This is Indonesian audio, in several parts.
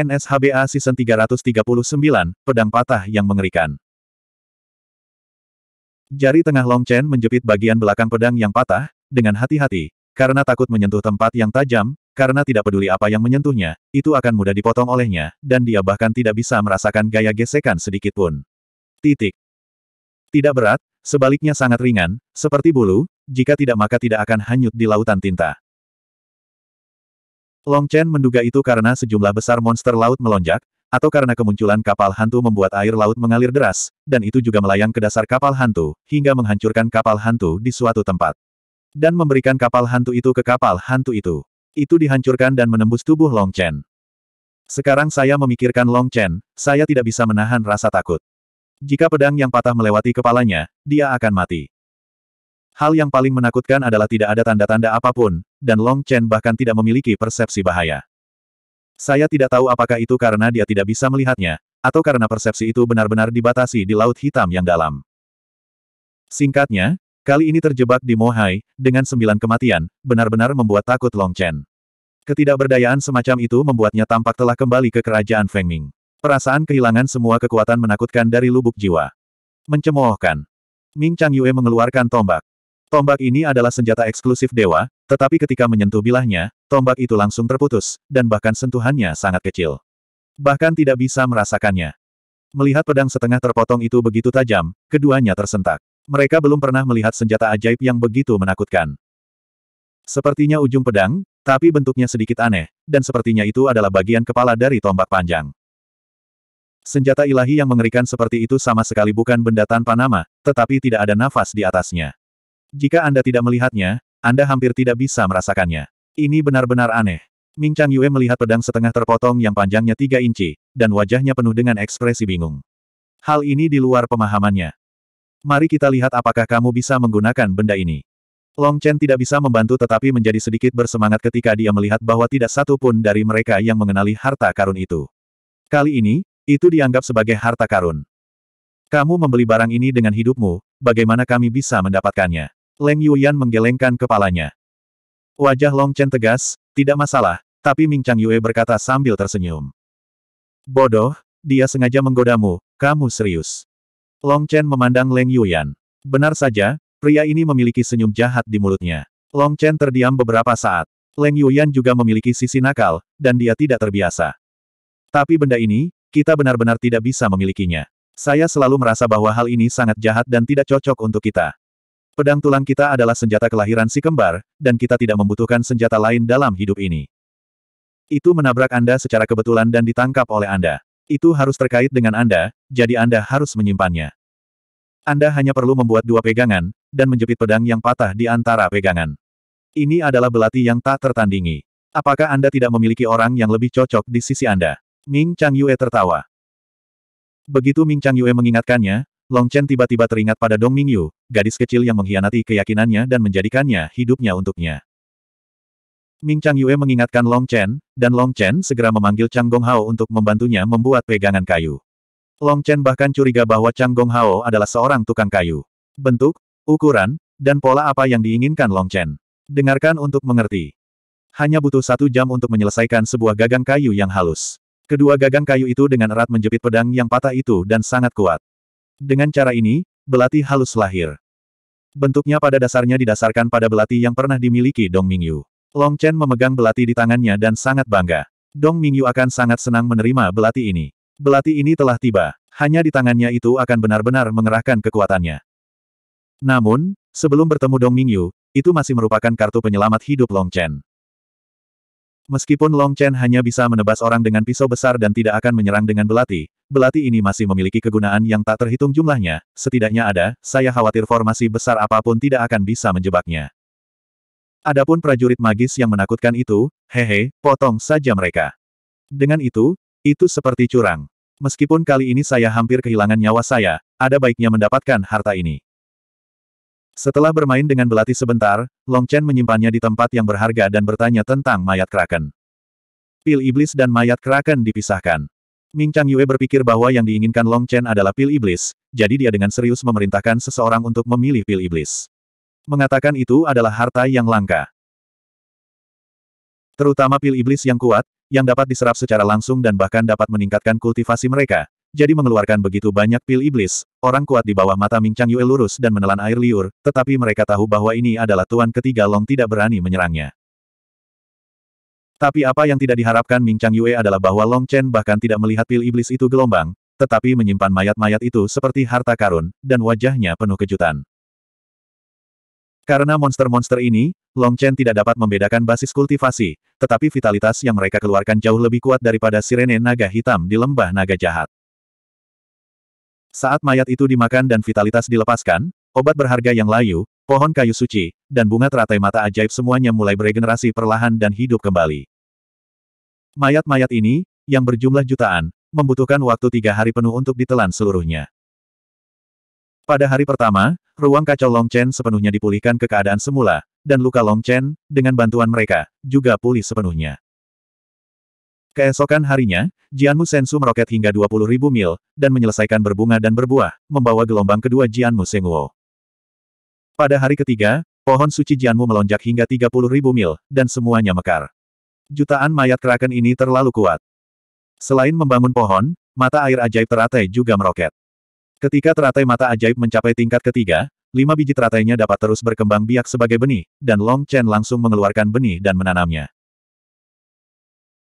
NSHBA Season 339, Pedang Patah yang Mengerikan. Jari tengah Long Chen menjepit bagian belakang pedang yang patah, dengan hati-hati, karena takut menyentuh tempat yang tajam, karena tidak peduli apa yang menyentuhnya, itu akan mudah dipotong olehnya, dan dia bahkan tidak bisa merasakan gaya gesekan sedikit pun. Titik. Tidak berat, sebaliknya sangat ringan, seperti bulu, jika tidak maka tidak akan hanyut di lautan tinta. Long Chen menduga itu karena sejumlah besar monster laut melonjak, atau karena kemunculan kapal hantu membuat air laut mengalir deras, dan itu juga melayang ke dasar kapal hantu, hingga menghancurkan kapal hantu di suatu tempat. Dan memberikan kapal hantu itu ke kapal hantu itu. Itu dihancurkan dan menembus tubuh Long Chen. Sekarang saya memikirkan Long Chen, saya tidak bisa menahan rasa takut. Jika pedang yang patah melewati kepalanya, dia akan mati. Hal yang paling menakutkan adalah tidak ada tanda-tanda apapun, dan Long Chen bahkan tidak memiliki persepsi bahaya. Saya tidak tahu apakah itu karena dia tidak bisa melihatnya, atau karena persepsi itu benar-benar dibatasi di Laut Hitam yang dalam. Singkatnya, kali ini terjebak di Mohai, dengan sembilan kematian, benar-benar membuat takut Long Chen. Ketidakberdayaan semacam itu membuatnya tampak telah kembali ke kerajaan Feng Ming. Perasaan kehilangan semua kekuatan menakutkan dari lubuk jiwa. Mencemoohkan. Ming Chang Yue mengeluarkan tombak. Tombak ini adalah senjata eksklusif dewa, tetapi ketika menyentuh bilahnya, tombak itu langsung terputus, dan bahkan sentuhannya sangat kecil. Bahkan tidak bisa merasakannya. Melihat pedang setengah terpotong itu begitu tajam, keduanya tersentak. Mereka belum pernah melihat senjata ajaib yang begitu menakutkan. Sepertinya ujung pedang, tapi bentuknya sedikit aneh, dan sepertinya itu adalah bagian kepala dari tombak panjang. Senjata ilahi yang mengerikan seperti itu sama sekali bukan benda tanpa nama, tetapi tidak ada nafas di atasnya. Jika Anda tidak melihatnya, Anda hampir tidak bisa merasakannya. Ini benar-benar aneh. Ming Chang Yue melihat pedang setengah terpotong yang panjangnya tiga inci, dan wajahnya penuh dengan ekspresi bingung. Hal ini di luar pemahamannya. Mari kita lihat apakah kamu bisa menggunakan benda ini. Long Chen tidak bisa membantu tetapi menjadi sedikit bersemangat ketika dia melihat bahwa tidak satu pun dari mereka yang mengenali harta karun itu. Kali ini, itu dianggap sebagai harta karun. Kamu membeli barang ini dengan hidupmu, bagaimana kami bisa mendapatkannya? Leng Yuyan menggelengkan kepalanya. Wajah Long Chen tegas, tidak masalah, tapi Ming Chang Yue berkata sambil tersenyum. Bodoh, dia sengaja menggodamu, kamu serius. Long Chen memandang Leng Yuyan. Benar saja, pria ini memiliki senyum jahat di mulutnya. Long Chen terdiam beberapa saat. Leng Yuyan juga memiliki sisi nakal, dan dia tidak terbiasa. Tapi benda ini, kita benar-benar tidak bisa memilikinya. Saya selalu merasa bahwa hal ini sangat jahat dan tidak cocok untuk kita. Pedang tulang kita adalah senjata kelahiran si kembar, dan kita tidak membutuhkan senjata lain dalam hidup ini. Itu menabrak Anda secara kebetulan dan ditangkap oleh Anda. Itu harus terkait dengan Anda, jadi Anda harus menyimpannya. Anda hanya perlu membuat dua pegangan, dan menjepit pedang yang patah di antara pegangan. Ini adalah belati yang tak tertandingi. Apakah Anda tidak memiliki orang yang lebih cocok di sisi Anda? Ming Chang Yue tertawa. Begitu Ming Chang Yue mengingatkannya, Long Chen tiba-tiba teringat pada Dong Mingyu, gadis kecil yang mengkhianati keyakinannya dan menjadikannya hidupnya untuknya. Ming Chang Yue mengingatkan Long Chen, dan Long Chen segera memanggil Chang Gong Hao untuk membantunya membuat pegangan kayu. Long Chen bahkan curiga bahwa Chang Gong Hao adalah seorang tukang kayu. Bentuk, ukuran, dan pola apa yang diinginkan Long Chen. Dengarkan untuk mengerti. Hanya butuh satu jam untuk menyelesaikan sebuah gagang kayu yang halus. Kedua gagang kayu itu dengan erat menjepit pedang yang patah itu dan sangat kuat. Dengan cara ini, belati halus lahir. Bentuknya pada dasarnya didasarkan pada belati yang pernah dimiliki Dong Mingyu. Long Chen memegang belati di tangannya dan sangat bangga. Dong Mingyu akan sangat senang menerima belati ini. Belati ini telah tiba, hanya di tangannya itu akan benar-benar mengerahkan kekuatannya. Namun, sebelum bertemu Dong Mingyu, itu masih merupakan kartu penyelamat hidup Long Chen. Meskipun Long Chen hanya bisa menebas orang dengan pisau besar dan tidak akan menyerang dengan belati, belati ini masih memiliki kegunaan yang tak terhitung jumlahnya, setidaknya ada, saya khawatir formasi besar apapun tidak akan bisa menjebaknya. Adapun prajurit magis yang menakutkan itu, hehe, potong saja mereka. Dengan itu, itu seperti curang. Meskipun kali ini saya hampir kehilangan nyawa saya, ada baiknya mendapatkan harta ini. Setelah bermain dengan belati sebentar, Long Chen menyimpannya di tempat yang berharga dan bertanya tentang mayat kraken. Pil iblis dan mayat kraken dipisahkan. Ming Chang Yue berpikir bahwa yang diinginkan Long Chen adalah pil iblis, jadi dia dengan serius memerintahkan seseorang untuk memilih pil iblis. Mengatakan itu adalah harta yang langka. Terutama pil iblis yang kuat, yang dapat diserap secara langsung dan bahkan dapat meningkatkan kultivasi mereka. Jadi mengeluarkan begitu banyak pil iblis, orang kuat di bawah mata Ming Chang Yue lurus dan menelan air liur, tetapi mereka tahu bahwa ini adalah tuan ketiga Long tidak berani menyerangnya. Tapi apa yang tidak diharapkan Ming Chang Yue adalah bahwa Long Chen bahkan tidak melihat pil iblis itu gelombang, tetapi menyimpan mayat-mayat itu seperti harta karun, dan wajahnya penuh kejutan. Karena monster-monster ini, Long Chen tidak dapat membedakan basis kultivasi, tetapi vitalitas yang mereka keluarkan jauh lebih kuat daripada sirene naga hitam di lembah naga jahat. Saat mayat itu dimakan dan vitalitas dilepaskan, obat berharga yang layu, pohon kayu suci, dan bunga teratai mata ajaib semuanya mulai beregenerasi perlahan dan hidup kembali. Mayat-mayat ini, yang berjumlah jutaan, membutuhkan waktu tiga hari penuh untuk ditelan seluruhnya. Pada hari pertama, ruang kacau Long Chen sepenuhnya dipulihkan ke keadaan semula, dan luka Long Chen, dengan bantuan mereka, juga pulih sepenuhnya. Keesokan harinya, Jianmu Sensu meroket hingga 20.000 mil, dan menyelesaikan berbunga dan berbuah, membawa gelombang kedua Jianmu Senguo. Pada hari ketiga, pohon suci Jianmu melonjak hingga 30.000 mil, dan semuanya mekar. Jutaan mayat kraken ini terlalu kuat. Selain membangun pohon, mata air ajaib teratai juga meroket. Ketika teratai mata ajaib mencapai tingkat ketiga, lima biji teratainya dapat terus berkembang biak sebagai benih, dan Long Chen langsung mengeluarkan benih dan menanamnya.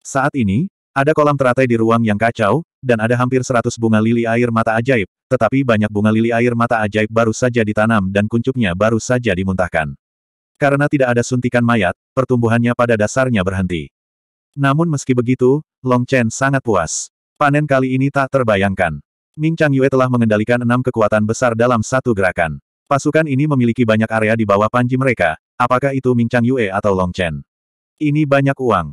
Saat ini, ada kolam teratai di ruang yang kacau, dan ada hampir seratus bunga lili air mata ajaib, tetapi banyak bunga lili air mata ajaib baru saja ditanam dan kuncupnya baru saja dimuntahkan. Karena tidak ada suntikan mayat, pertumbuhannya pada dasarnya berhenti. Namun meski begitu, Long Chen sangat puas. Panen kali ini tak terbayangkan. Ming Chang Yue telah mengendalikan enam kekuatan besar dalam satu gerakan. Pasukan ini memiliki banyak area di bawah panji mereka, apakah itu Ming Chang Yue atau Long Chen. Ini banyak uang.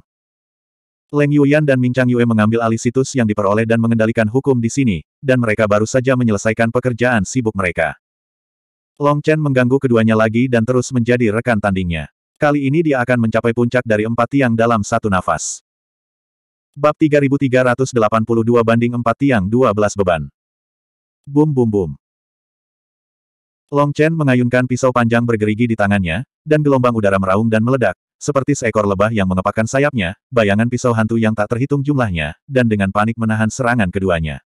Leng Yuyan dan Ming Chang Yue mengambil alih situs yang diperoleh dan mengendalikan hukum di sini, dan mereka baru saja menyelesaikan pekerjaan sibuk mereka. Long Chen mengganggu keduanya lagi dan terus menjadi rekan tandingnya. Kali ini dia akan mencapai puncak dari empat tiang dalam satu nafas. Bab 3382 banding 4 tiang 12 beban. Bum bum bum. Long Chen mengayunkan pisau panjang bergerigi di tangannya, dan gelombang udara meraung dan meledak, seperti seekor lebah yang mengepakkan sayapnya, bayangan pisau hantu yang tak terhitung jumlahnya, dan dengan panik menahan serangan keduanya.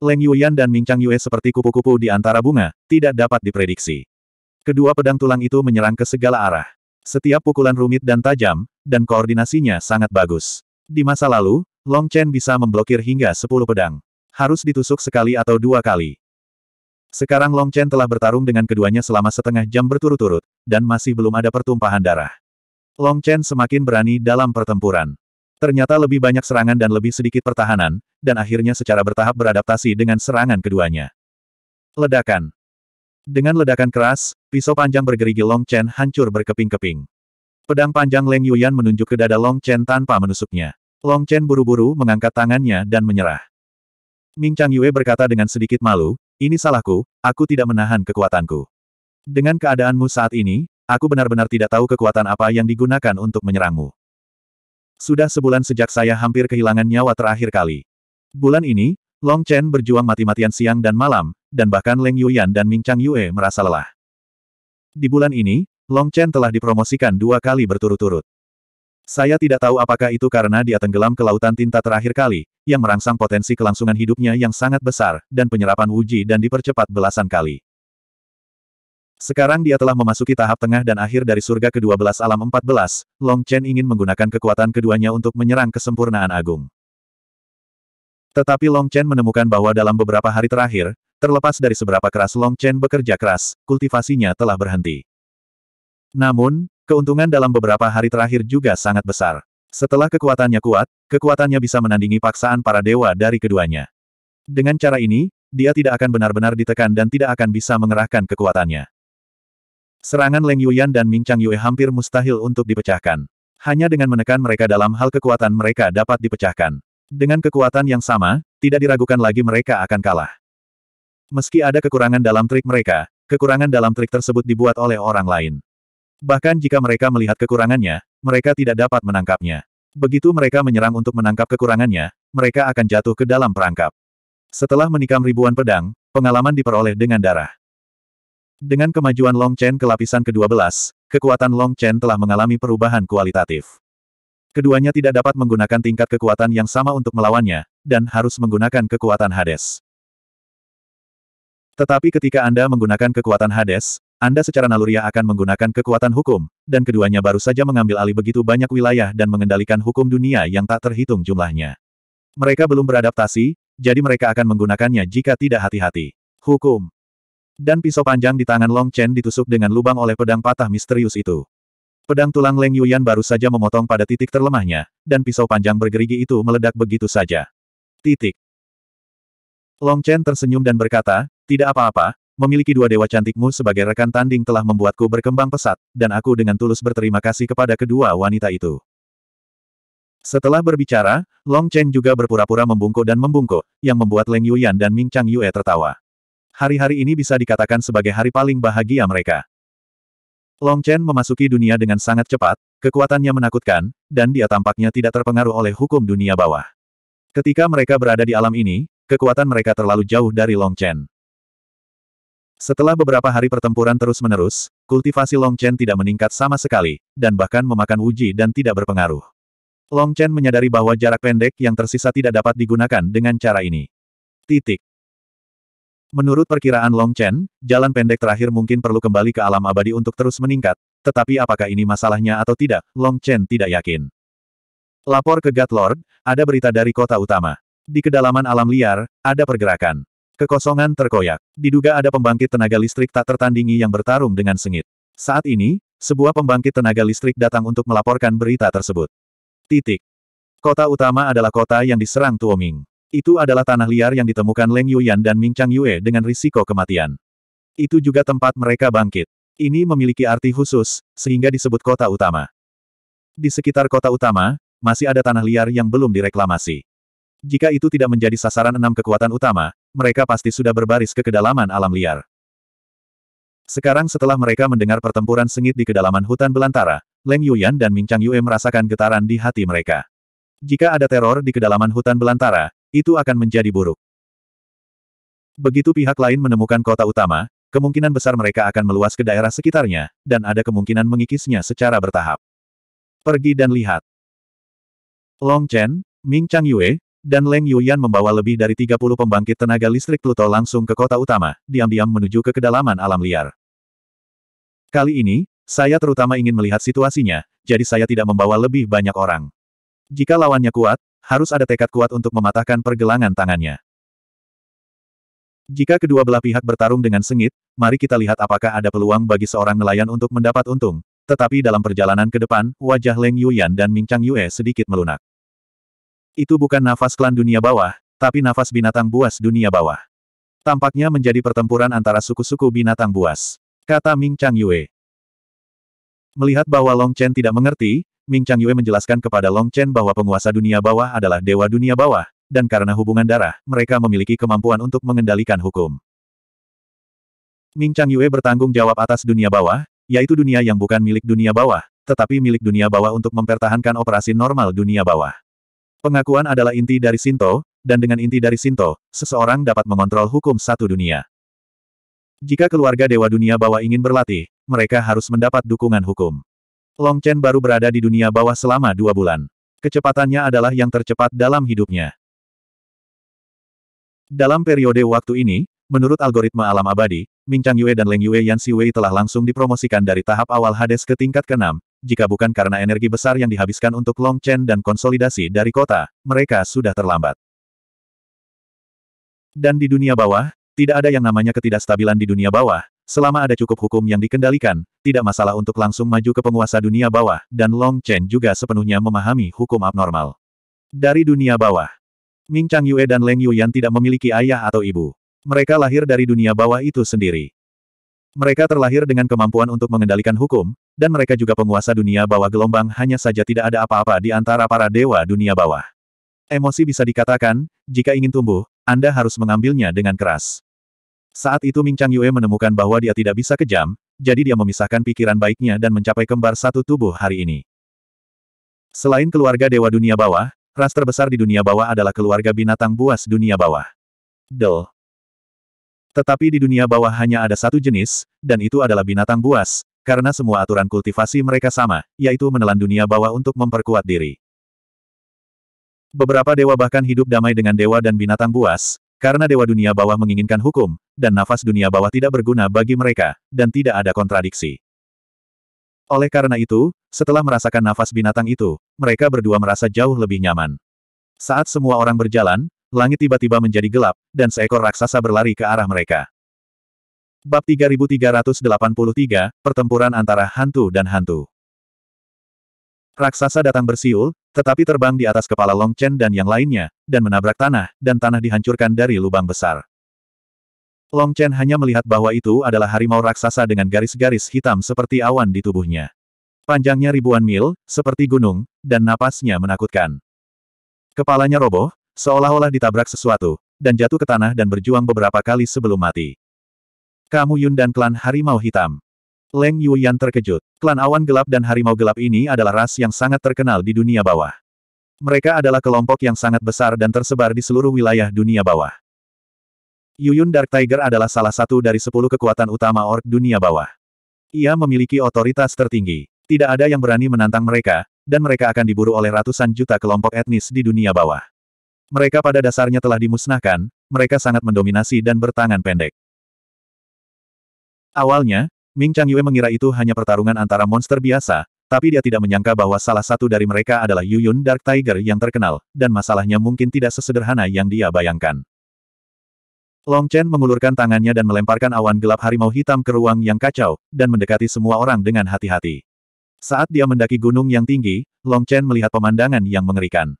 Leng Yuyan dan Ming Chang Yue seperti kupu-kupu di antara bunga, tidak dapat diprediksi. Kedua pedang tulang itu menyerang ke segala arah. Setiap pukulan rumit dan tajam, dan koordinasinya sangat bagus. Di masa lalu, Long Chen bisa memblokir hingga 10 pedang. Harus ditusuk sekali atau dua kali. Sekarang Long Chen telah bertarung dengan keduanya selama setengah jam berturut-turut, dan masih belum ada pertumpahan darah. Long Chen semakin berani dalam pertempuran. Ternyata lebih banyak serangan dan lebih sedikit pertahanan, dan akhirnya secara bertahap beradaptasi dengan serangan keduanya. Ledakan Dengan ledakan keras, pisau panjang bergerigi Long Chen hancur berkeping-keping. Pedang panjang Leng Yuyan menunjuk ke dada Long Chen tanpa menusuknya. Long Chen buru-buru mengangkat tangannya dan menyerah. Ming Chang Yue berkata dengan sedikit malu, ini salahku, aku tidak menahan kekuatanku. Dengan keadaanmu saat ini, Aku benar-benar tidak tahu kekuatan apa yang digunakan untuk menyerangmu. Sudah sebulan sejak saya hampir kehilangan nyawa terakhir kali. Bulan ini, Long Chen berjuang mati-matian siang dan malam, dan bahkan Leng Yuyan dan Ming Chang Yue merasa lelah. Di bulan ini, Long Chen telah dipromosikan dua kali berturut-turut. Saya tidak tahu apakah itu karena dia tenggelam ke lautan tinta terakhir kali, yang merangsang potensi kelangsungan hidupnya yang sangat besar, dan penyerapan wuji dan dipercepat belasan kali. Sekarang dia telah memasuki tahap tengah dan akhir dari surga ke-12 alam 14, Long Chen ingin menggunakan kekuatan keduanya untuk menyerang kesempurnaan agung. Tetapi Long Chen menemukan bahwa dalam beberapa hari terakhir, terlepas dari seberapa keras Long Chen bekerja keras, kultivasinya telah berhenti. Namun, keuntungan dalam beberapa hari terakhir juga sangat besar. Setelah kekuatannya kuat, kekuatannya bisa menandingi paksaan para dewa dari keduanya. Dengan cara ini, dia tidak akan benar-benar ditekan dan tidak akan bisa mengerahkan kekuatannya. Serangan Leng Yuyan dan Ming Chang Yue hampir mustahil untuk dipecahkan. Hanya dengan menekan mereka dalam hal kekuatan mereka dapat dipecahkan. Dengan kekuatan yang sama, tidak diragukan lagi mereka akan kalah. Meski ada kekurangan dalam trik mereka, kekurangan dalam trik tersebut dibuat oleh orang lain. Bahkan jika mereka melihat kekurangannya, mereka tidak dapat menangkapnya. Begitu mereka menyerang untuk menangkap kekurangannya, mereka akan jatuh ke dalam perangkap. Setelah menikam ribuan pedang, pengalaman diperoleh dengan darah. Dengan kemajuan Long Chen ke lapisan ke-12, kekuatan Long Chen telah mengalami perubahan kualitatif. Keduanya tidak dapat menggunakan tingkat kekuatan yang sama untuk melawannya, dan harus menggunakan kekuatan Hades. Tetapi ketika Anda menggunakan kekuatan Hades, Anda secara naluriah akan menggunakan kekuatan hukum, dan keduanya baru saja mengambil alih begitu banyak wilayah dan mengendalikan hukum dunia yang tak terhitung jumlahnya. Mereka belum beradaptasi, jadi mereka akan menggunakannya jika tidak hati-hati. Hukum dan pisau panjang di tangan Long Chen ditusuk dengan lubang oleh pedang patah misterius itu. Pedang tulang Leng Yuyan baru saja memotong pada titik terlemahnya, dan pisau panjang bergerigi itu meledak begitu saja. Titik. Long Chen tersenyum dan berkata, tidak apa-apa, memiliki dua dewa cantikmu sebagai rekan tanding telah membuatku berkembang pesat, dan aku dengan tulus berterima kasih kepada kedua wanita itu. Setelah berbicara, Long Chen juga berpura-pura membungkuk dan membungkuk, yang membuat Leng Yuyan dan Ming Chang Yue tertawa hari-hari ini bisa dikatakan sebagai hari paling bahagia mereka. Long Chen memasuki dunia dengan sangat cepat, kekuatannya menakutkan, dan dia tampaknya tidak terpengaruh oleh hukum dunia bawah. Ketika mereka berada di alam ini, kekuatan mereka terlalu jauh dari Long Chen. Setelah beberapa hari pertempuran terus-menerus, kultivasi Long Chen tidak meningkat sama sekali, dan bahkan memakan uji dan tidak berpengaruh. Long Chen menyadari bahwa jarak pendek yang tersisa tidak dapat digunakan dengan cara ini. Titik. Menurut perkiraan Long Chen, jalan pendek terakhir mungkin perlu kembali ke alam abadi untuk terus meningkat, tetapi apakah ini masalahnya atau tidak, Long Chen tidak yakin. Lapor ke God Lord, ada berita dari kota utama. Di kedalaman alam liar, ada pergerakan. Kekosongan terkoyak. Diduga ada pembangkit tenaga listrik tak tertandingi yang bertarung dengan sengit. Saat ini, sebuah pembangkit tenaga listrik datang untuk melaporkan berita tersebut. Titik. Kota utama adalah kota yang diserang Tuoming. Itu adalah tanah liar yang ditemukan Leng Yuyan dan Ming Chang Yue dengan risiko kematian. Itu juga tempat mereka bangkit. Ini memiliki arti khusus, sehingga disebut kota utama. Di sekitar kota utama, masih ada tanah liar yang belum direklamasi. Jika itu tidak menjadi sasaran enam kekuatan utama, mereka pasti sudah berbaris ke kedalaman alam liar. Sekarang setelah mereka mendengar pertempuran sengit di kedalaman hutan belantara, Leng Yuyan dan Ming Chang Yue merasakan getaran di hati mereka. Jika ada teror di kedalaman hutan belantara, itu akan menjadi buruk. Begitu pihak lain menemukan kota utama, kemungkinan besar mereka akan meluas ke daerah sekitarnya, dan ada kemungkinan mengikisnya secara bertahap. Pergi dan lihat. Long Chen, Ming Chang Yue, dan Leng Yuyan membawa lebih dari 30 pembangkit tenaga listrik Pluto langsung ke kota utama, diam-diam menuju ke kedalaman alam liar. Kali ini, saya terutama ingin melihat situasinya, jadi saya tidak membawa lebih banyak orang. Jika lawannya kuat, harus ada tekad kuat untuk mematahkan pergelangan tangannya. Jika kedua belah pihak bertarung dengan sengit, mari kita lihat apakah ada peluang bagi seorang nelayan untuk mendapat untung. Tetapi dalam perjalanan ke depan, wajah Leng Yuyan dan Ming Chang Yue sedikit melunak. Itu bukan nafas klan dunia bawah, tapi nafas binatang buas dunia bawah. Tampaknya menjadi pertempuran antara suku-suku binatang buas. Kata Ming Chang Yue. Melihat bahwa Long Chen tidak mengerti, Ming Chang Yue menjelaskan kepada Long Chen bahwa penguasa dunia bawah adalah dewa dunia bawah, dan karena hubungan darah, mereka memiliki kemampuan untuk mengendalikan hukum. Ming Chang Yue bertanggung jawab atas dunia bawah, yaitu dunia yang bukan milik dunia bawah, tetapi milik dunia bawah untuk mempertahankan operasi normal dunia bawah. Pengakuan adalah inti dari Sinto, dan dengan inti dari Sinto, seseorang dapat mengontrol hukum satu dunia. Jika keluarga Dewa Dunia Bawah ingin berlatih, mereka harus mendapat dukungan hukum. Long Chen baru berada di dunia bawah selama dua bulan. Kecepatannya adalah yang tercepat dalam hidupnya. Dalam periode waktu ini, menurut algoritma alam abadi, Ming Chang Yue dan Leng Yue Yan Si Wei telah langsung dipromosikan dari tahap awal Hades ke tingkat ke-6, jika bukan karena energi besar yang dihabiskan untuk Long Chen dan konsolidasi dari kota, mereka sudah terlambat. Dan di dunia bawah, tidak ada yang namanya ketidakstabilan di dunia bawah, Selama ada cukup hukum yang dikendalikan, tidak masalah untuk langsung maju ke penguasa dunia bawah, dan Long Chen juga sepenuhnya memahami hukum abnormal. Dari dunia bawah, Ming Chang Yue dan Leng Yuyan tidak memiliki ayah atau ibu. Mereka lahir dari dunia bawah itu sendiri. Mereka terlahir dengan kemampuan untuk mengendalikan hukum, dan mereka juga penguasa dunia bawah gelombang hanya saja tidak ada apa-apa di antara para dewa dunia bawah. Emosi bisa dikatakan, jika ingin tumbuh, Anda harus mengambilnya dengan keras. Saat itu Ming Chang Yue menemukan bahwa dia tidak bisa kejam, jadi dia memisahkan pikiran baiknya dan mencapai kembar satu tubuh hari ini. Selain keluarga Dewa Dunia Bawah, ras terbesar di dunia bawah adalah keluarga binatang buas dunia bawah. Del. Tetapi di dunia bawah hanya ada satu jenis, dan itu adalah binatang buas, karena semua aturan kultivasi mereka sama, yaitu menelan dunia bawah untuk memperkuat diri. Beberapa dewa bahkan hidup damai dengan dewa dan binatang buas, karena Dewa Dunia Bawah menginginkan hukum, dan nafas dunia bawah tidak berguna bagi mereka, dan tidak ada kontradiksi. Oleh karena itu, setelah merasakan nafas binatang itu, mereka berdua merasa jauh lebih nyaman. Saat semua orang berjalan, langit tiba-tiba menjadi gelap, dan seekor raksasa berlari ke arah mereka. Bab 3383, Pertempuran Antara Hantu dan Hantu Raksasa datang bersiul, tetapi terbang di atas kepala Long Chen dan yang lainnya, dan menabrak tanah, dan tanah dihancurkan dari lubang besar. Long Chen hanya melihat bahwa itu adalah harimau raksasa dengan garis-garis hitam seperti awan di tubuhnya. Panjangnya ribuan mil, seperti gunung, dan napasnya menakutkan. Kepalanya roboh, seolah-olah ditabrak sesuatu, dan jatuh ke tanah dan berjuang beberapa kali sebelum mati. Kamu Yun dan klan Harimau Hitam. Leng Yuyan terkejut. Klan awan gelap dan harimau gelap ini adalah ras yang sangat terkenal di dunia bawah. Mereka adalah kelompok yang sangat besar dan tersebar di seluruh wilayah dunia bawah. Yuyun Dark Tiger adalah salah satu dari sepuluh kekuatan utama ork dunia bawah. Ia memiliki otoritas tertinggi. Tidak ada yang berani menantang mereka, dan mereka akan diburu oleh ratusan juta kelompok etnis di dunia bawah. Mereka pada dasarnya telah dimusnahkan, mereka sangat mendominasi dan bertangan pendek. Awalnya, Ming Chang Yue mengira itu hanya pertarungan antara monster biasa, tapi dia tidak menyangka bahwa salah satu dari mereka adalah Yuyun Dark Tiger yang terkenal, dan masalahnya mungkin tidak sesederhana yang dia bayangkan. Long Chen mengulurkan tangannya dan melemparkan awan gelap harimau hitam ke ruang yang kacau, dan mendekati semua orang dengan hati-hati. Saat dia mendaki gunung yang tinggi, Long Chen melihat pemandangan yang mengerikan.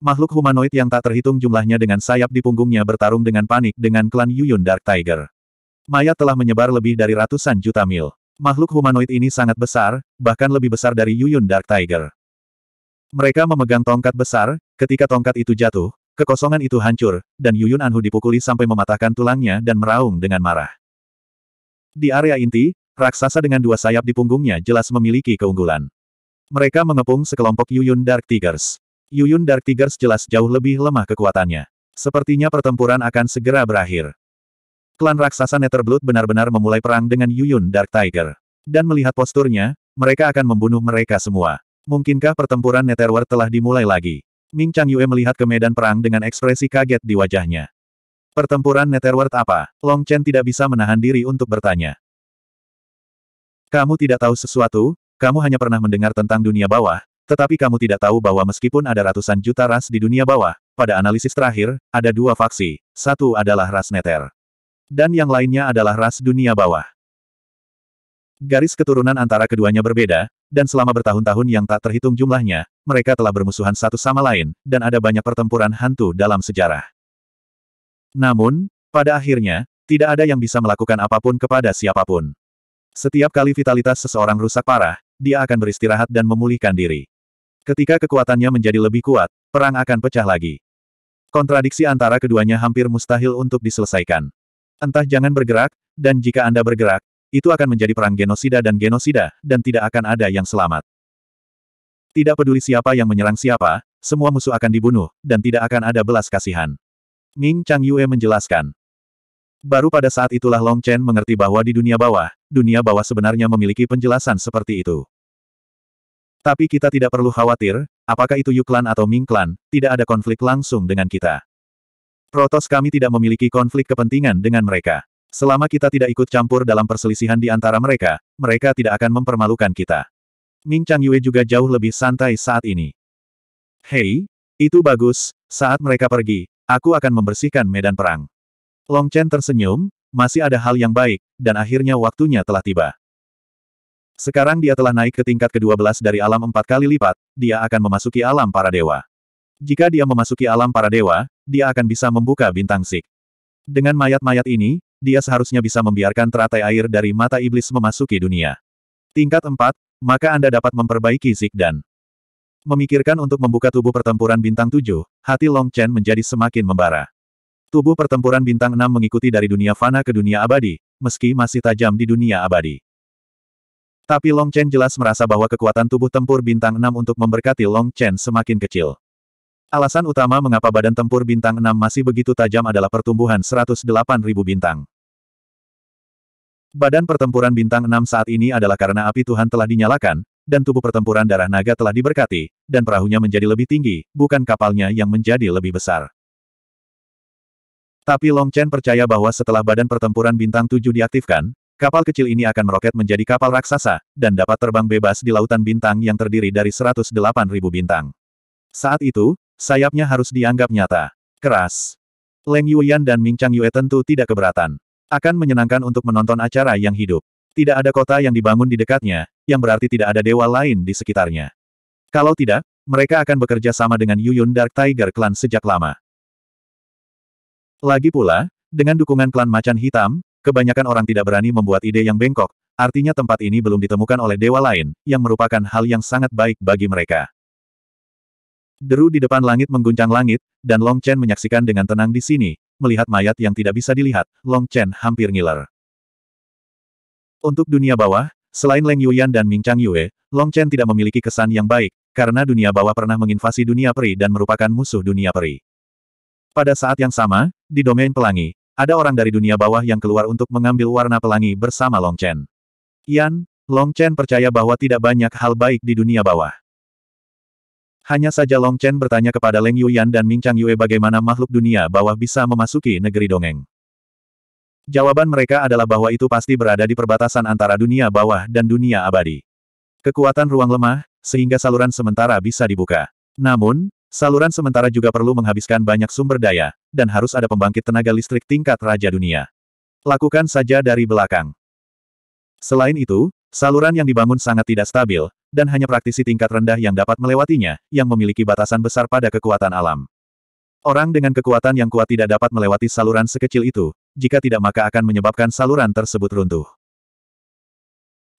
Makhluk humanoid yang tak terhitung jumlahnya dengan sayap di punggungnya bertarung dengan panik dengan klan Yuyun Dark Tiger. Mayat telah menyebar lebih dari ratusan juta mil. Makhluk humanoid ini sangat besar, bahkan lebih besar dari Yuyun Dark Tiger. Mereka memegang tongkat besar, ketika tongkat itu jatuh, kekosongan itu hancur, dan Yuyun Anhu dipukuli sampai mematahkan tulangnya dan meraung dengan marah. Di area inti, raksasa dengan dua sayap di punggungnya jelas memiliki keunggulan. Mereka mengepung sekelompok Yuyun Dark Tigers. Yuyun Dark Tigers jelas jauh lebih lemah kekuatannya. Sepertinya pertempuran akan segera berakhir. Klan raksasa Netherblood benar-benar memulai perang dengan Yuyun Dark Tiger. Dan melihat posturnya, mereka akan membunuh mereka semua. Mungkinkah pertempuran Netherworld telah dimulai lagi? Ming Chang Yue melihat ke medan perang dengan ekspresi kaget di wajahnya. Pertempuran Netherworld apa? Long Chen tidak bisa menahan diri untuk bertanya. Kamu tidak tahu sesuatu, kamu hanya pernah mendengar tentang dunia bawah, tetapi kamu tidak tahu bahwa meskipun ada ratusan juta ras di dunia bawah, pada analisis terakhir, ada dua faksi, satu adalah ras Nether. Dan yang lainnya adalah ras dunia bawah. Garis keturunan antara keduanya berbeda, dan selama bertahun-tahun yang tak terhitung jumlahnya, mereka telah bermusuhan satu sama lain, dan ada banyak pertempuran hantu dalam sejarah. Namun, pada akhirnya, tidak ada yang bisa melakukan apapun kepada siapapun. Setiap kali vitalitas seseorang rusak parah, dia akan beristirahat dan memulihkan diri. Ketika kekuatannya menjadi lebih kuat, perang akan pecah lagi. Kontradiksi antara keduanya hampir mustahil untuk diselesaikan. Entah jangan bergerak, dan jika Anda bergerak, itu akan menjadi perang genosida dan genosida, dan tidak akan ada yang selamat. Tidak peduli siapa yang menyerang siapa, semua musuh akan dibunuh, dan tidak akan ada belas kasihan. Ming Chang Yue menjelaskan. Baru pada saat itulah Long Chen mengerti bahwa di dunia bawah, dunia bawah sebenarnya memiliki penjelasan seperti itu. Tapi kita tidak perlu khawatir, apakah itu Yuklan atau Ming Klan, tidak ada konflik langsung dengan kita. Protos kami tidak memiliki konflik kepentingan dengan mereka. Selama kita tidak ikut campur dalam perselisihan di antara mereka, mereka tidak akan mempermalukan kita. Ming Chang Yue juga jauh lebih santai saat ini. Hei, itu bagus, saat mereka pergi, aku akan membersihkan medan perang. Long Chen tersenyum, masih ada hal yang baik, dan akhirnya waktunya telah tiba. Sekarang dia telah naik ke tingkat ke-12 dari alam empat kali lipat, dia akan memasuki alam para dewa. Jika dia memasuki alam para dewa, dia akan bisa membuka bintang sik. Dengan mayat-mayat ini, dia seharusnya bisa membiarkan teratai air dari mata iblis memasuki dunia. Tingkat 4, maka Anda dapat memperbaiki sik dan memikirkan untuk membuka tubuh pertempuran bintang 7, hati Long Chen menjadi semakin membara. Tubuh pertempuran bintang 6 mengikuti dari dunia fana ke dunia abadi, meski masih tajam di dunia abadi. Tapi Long Chen jelas merasa bahwa kekuatan tubuh tempur bintang 6 untuk memberkati Long Chen semakin kecil. Alasan utama mengapa badan tempur bintang 6 masih begitu tajam adalah pertumbuhan 108.000 bintang. Badan pertempuran bintang 6 saat ini adalah karena api Tuhan telah dinyalakan, dan tubuh pertempuran darah naga telah diberkati, dan perahunya menjadi lebih tinggi, bukan kapalnya yang menjadi lebih besar. Tapi Long Chen percaya bahwa setelah badan pertempuran bintang 7 diaktifkan, kapal kecil ini akan meroket menjadi kapal raksasa, dan dapat terbang bebas di lautan bintang yang terdiri dari 108.000 bintang. Saat itu, Sayapnya harus dianggap nyata. Keras. Leng Yuyan dan Ming Chang Yue tentu tidak keberatan. Akan menyenangkan untuk menonton acara yang hidup. Tidak ada kota yang dibangun di dekatnya, yang berarti tidak ada dewa lain di sekitarnya. Kalau tidak, mereka akan bekerja sama dengan Yuyun Dark Tiger Clan sejak lama. Lagi pula, dengan dukungan klan Macan Hitam, kebanyakan orang tidak berani membuat ide yang bengkok, artinya tempat ini belum ditemukan oleh dewa lain, yang merupakan hal yang sangat baik bagi mereka. Deru di depan langit mengguncang langit, dan Long Chen menyaksikan dengan tenang di sini, melihat mayat yang tidak bisa dilihat, Long Chen hampir ngiler. Untuk dunia bawah, selain Leng Yuyan dan Ming Chang Yue, Long Chen tidak memiliki kesan yang baik, karena dunia bawah pernah menginvasi dunia peri dan merupakan musuh dunia peri. Pada saat yang sama, di domain pelangi, ada orang dari dunia bawah yang keluar untuk mengambil warna pelangi bersama Long Chen. Yan, Long Chen percaya bahwa tidak banyak hal baik di dunia bawah. Hanya saja Long Chen bertanya kepada Leng Yuyan dan Ming Chang Yue bagaimana makhluk dunia bawah bisa memasuki negeri dongeng. Jawaban mereka adalah bahwa itu pasti berada di perbatasan antara dunia bawah dan dunia abadi. Kekuatan ruang lemah, sehingga saluran sementara bisa dibuka. Namun, saluran sementara juga perlu menghabiskan banyak sumber daya, dan harus ada pembangkit tenaga listrik tingkat Raja Dunia. Lakukan saja dari belakang. Selain itu, saluran yang dibangun sangat tidak stabil, dan hanya praktisi tingkat rendah yang dapat melewatinya, yang memiliki batasan besar pada kekuatan alam. Orang dengan kekuatan yang kuat tidak dapat melewati saluran sekecil itu, jika tidak maka akan menyebabkan saluran tersebut runtuh.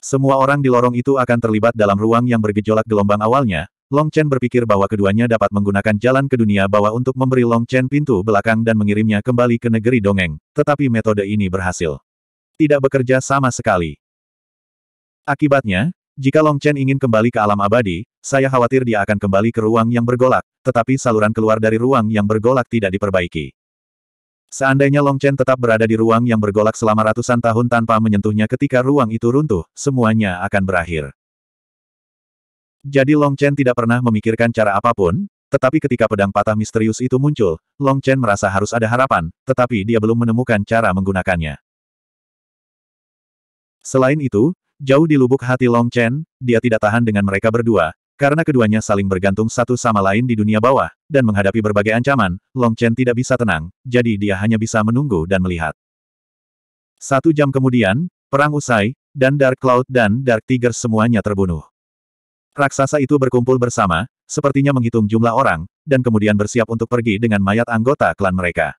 Semua orang di lorong itu akan terlibat dalam ruang yang bergejolak gelombang awalnya, Long Chen berpikir bahwa keduanya dapat menggunakan jalan ke dunia bawah untuk memberi Long Chen pintu belakang dan mengirimnya kembali ke negeri dongeng, tetapi metode ini berhasil. Tidak bekerja sama sekali. Akibatnya, jika Long Chen ingin kembali ke alam abadi, saya khawatir dia akan kembali ke ruang yang bergolak, tetapi saluran keluar dari ruang yang bergolak tidak diperbaiki. Seandainya Long Chen tetap berada di ruang yang bergolak selama ratusan tahun tanpa menyentuhnya ketika ruang itu runtuh, semuanya akan berakhir. Jadi Long Chen tidak pernah memikirkan cara apapun, tetapi ketika pedang patah misterius itu muncul, Long Chen merasa harus ada harapan, tetapi dia belum menemukan cara menggunakannya. Selain itu, Jauh di lubuk hati Long Chen, dia tidak tahan dengan mereka berdua, karena keduanya saling bergantung satu sama lain di dunia bawah, dan menghadapi berbagai ancaman, Long Chen tidak bisa tenang, jadi dia hanya bisa menunggu dan melihat. Satu jam kemudian, perang usai, dan Dark Cloud dan Dark Tiger semuanya terbunuh. Raksasa itu berkumpul bersama, sepertinya menghitung jumlah orang, dan kemudian bersiap untuk pergi dengan mayat anggota klan mereka.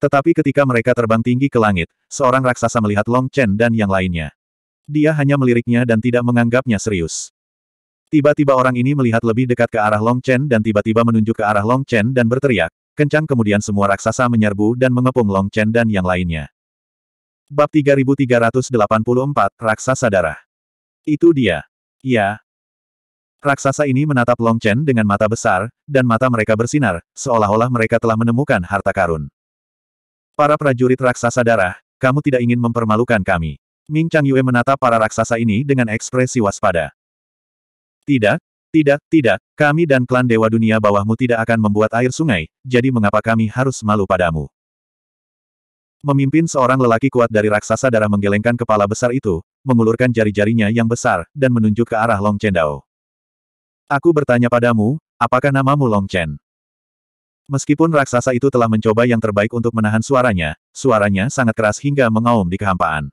Tetapi ketika mereka terbang tinggi ke langit, seorang raksasa melihat Long Chen dan yang lainnya. Dia hanya meliriknya dan tidak menganggapnya serius. Tiba-tiba orang ini melihat lebih dekat ke arah Long Chen dan tiba-tiba menunjuk ke arah Long Chen dan berteriak, kencang kemudian semua raksasa menyerbu dan mengepung Long Chen dan yang lainnya. Bab 3384, Raksasa Darah. Itu dia. Ya. Raksasa ini menatap Long Chen dengan mata besar, dan mata mereka bersinar, seolah-olah mereka telah menemukan harta karun. Para prajurit raksasa darah, kamu tidak ingin mempermalukan kami. Ming Chang Yue menatap para raksasa ini dengan ekspresi waspada. Tidak, tidak, tidak, kami dan klan Dewa Dunia bawahmu tidak akan membuat air sungai, jadi mengapa kami harus malu padamu? Memimpin seorang lelaki kuat dari raksasa darah menggelengkan kepala besar itu, mengulurkan jari-jarinya yang besar, dan menunjuk ke arah Long Chen Dao. Aku bertanya padamu, apakah namamu Long Chen? Meskipun raksasa itu telah mencoba yang terbaik untuk menahan suaranya, suaranya sangat keras hingga mengaum di kehampaan.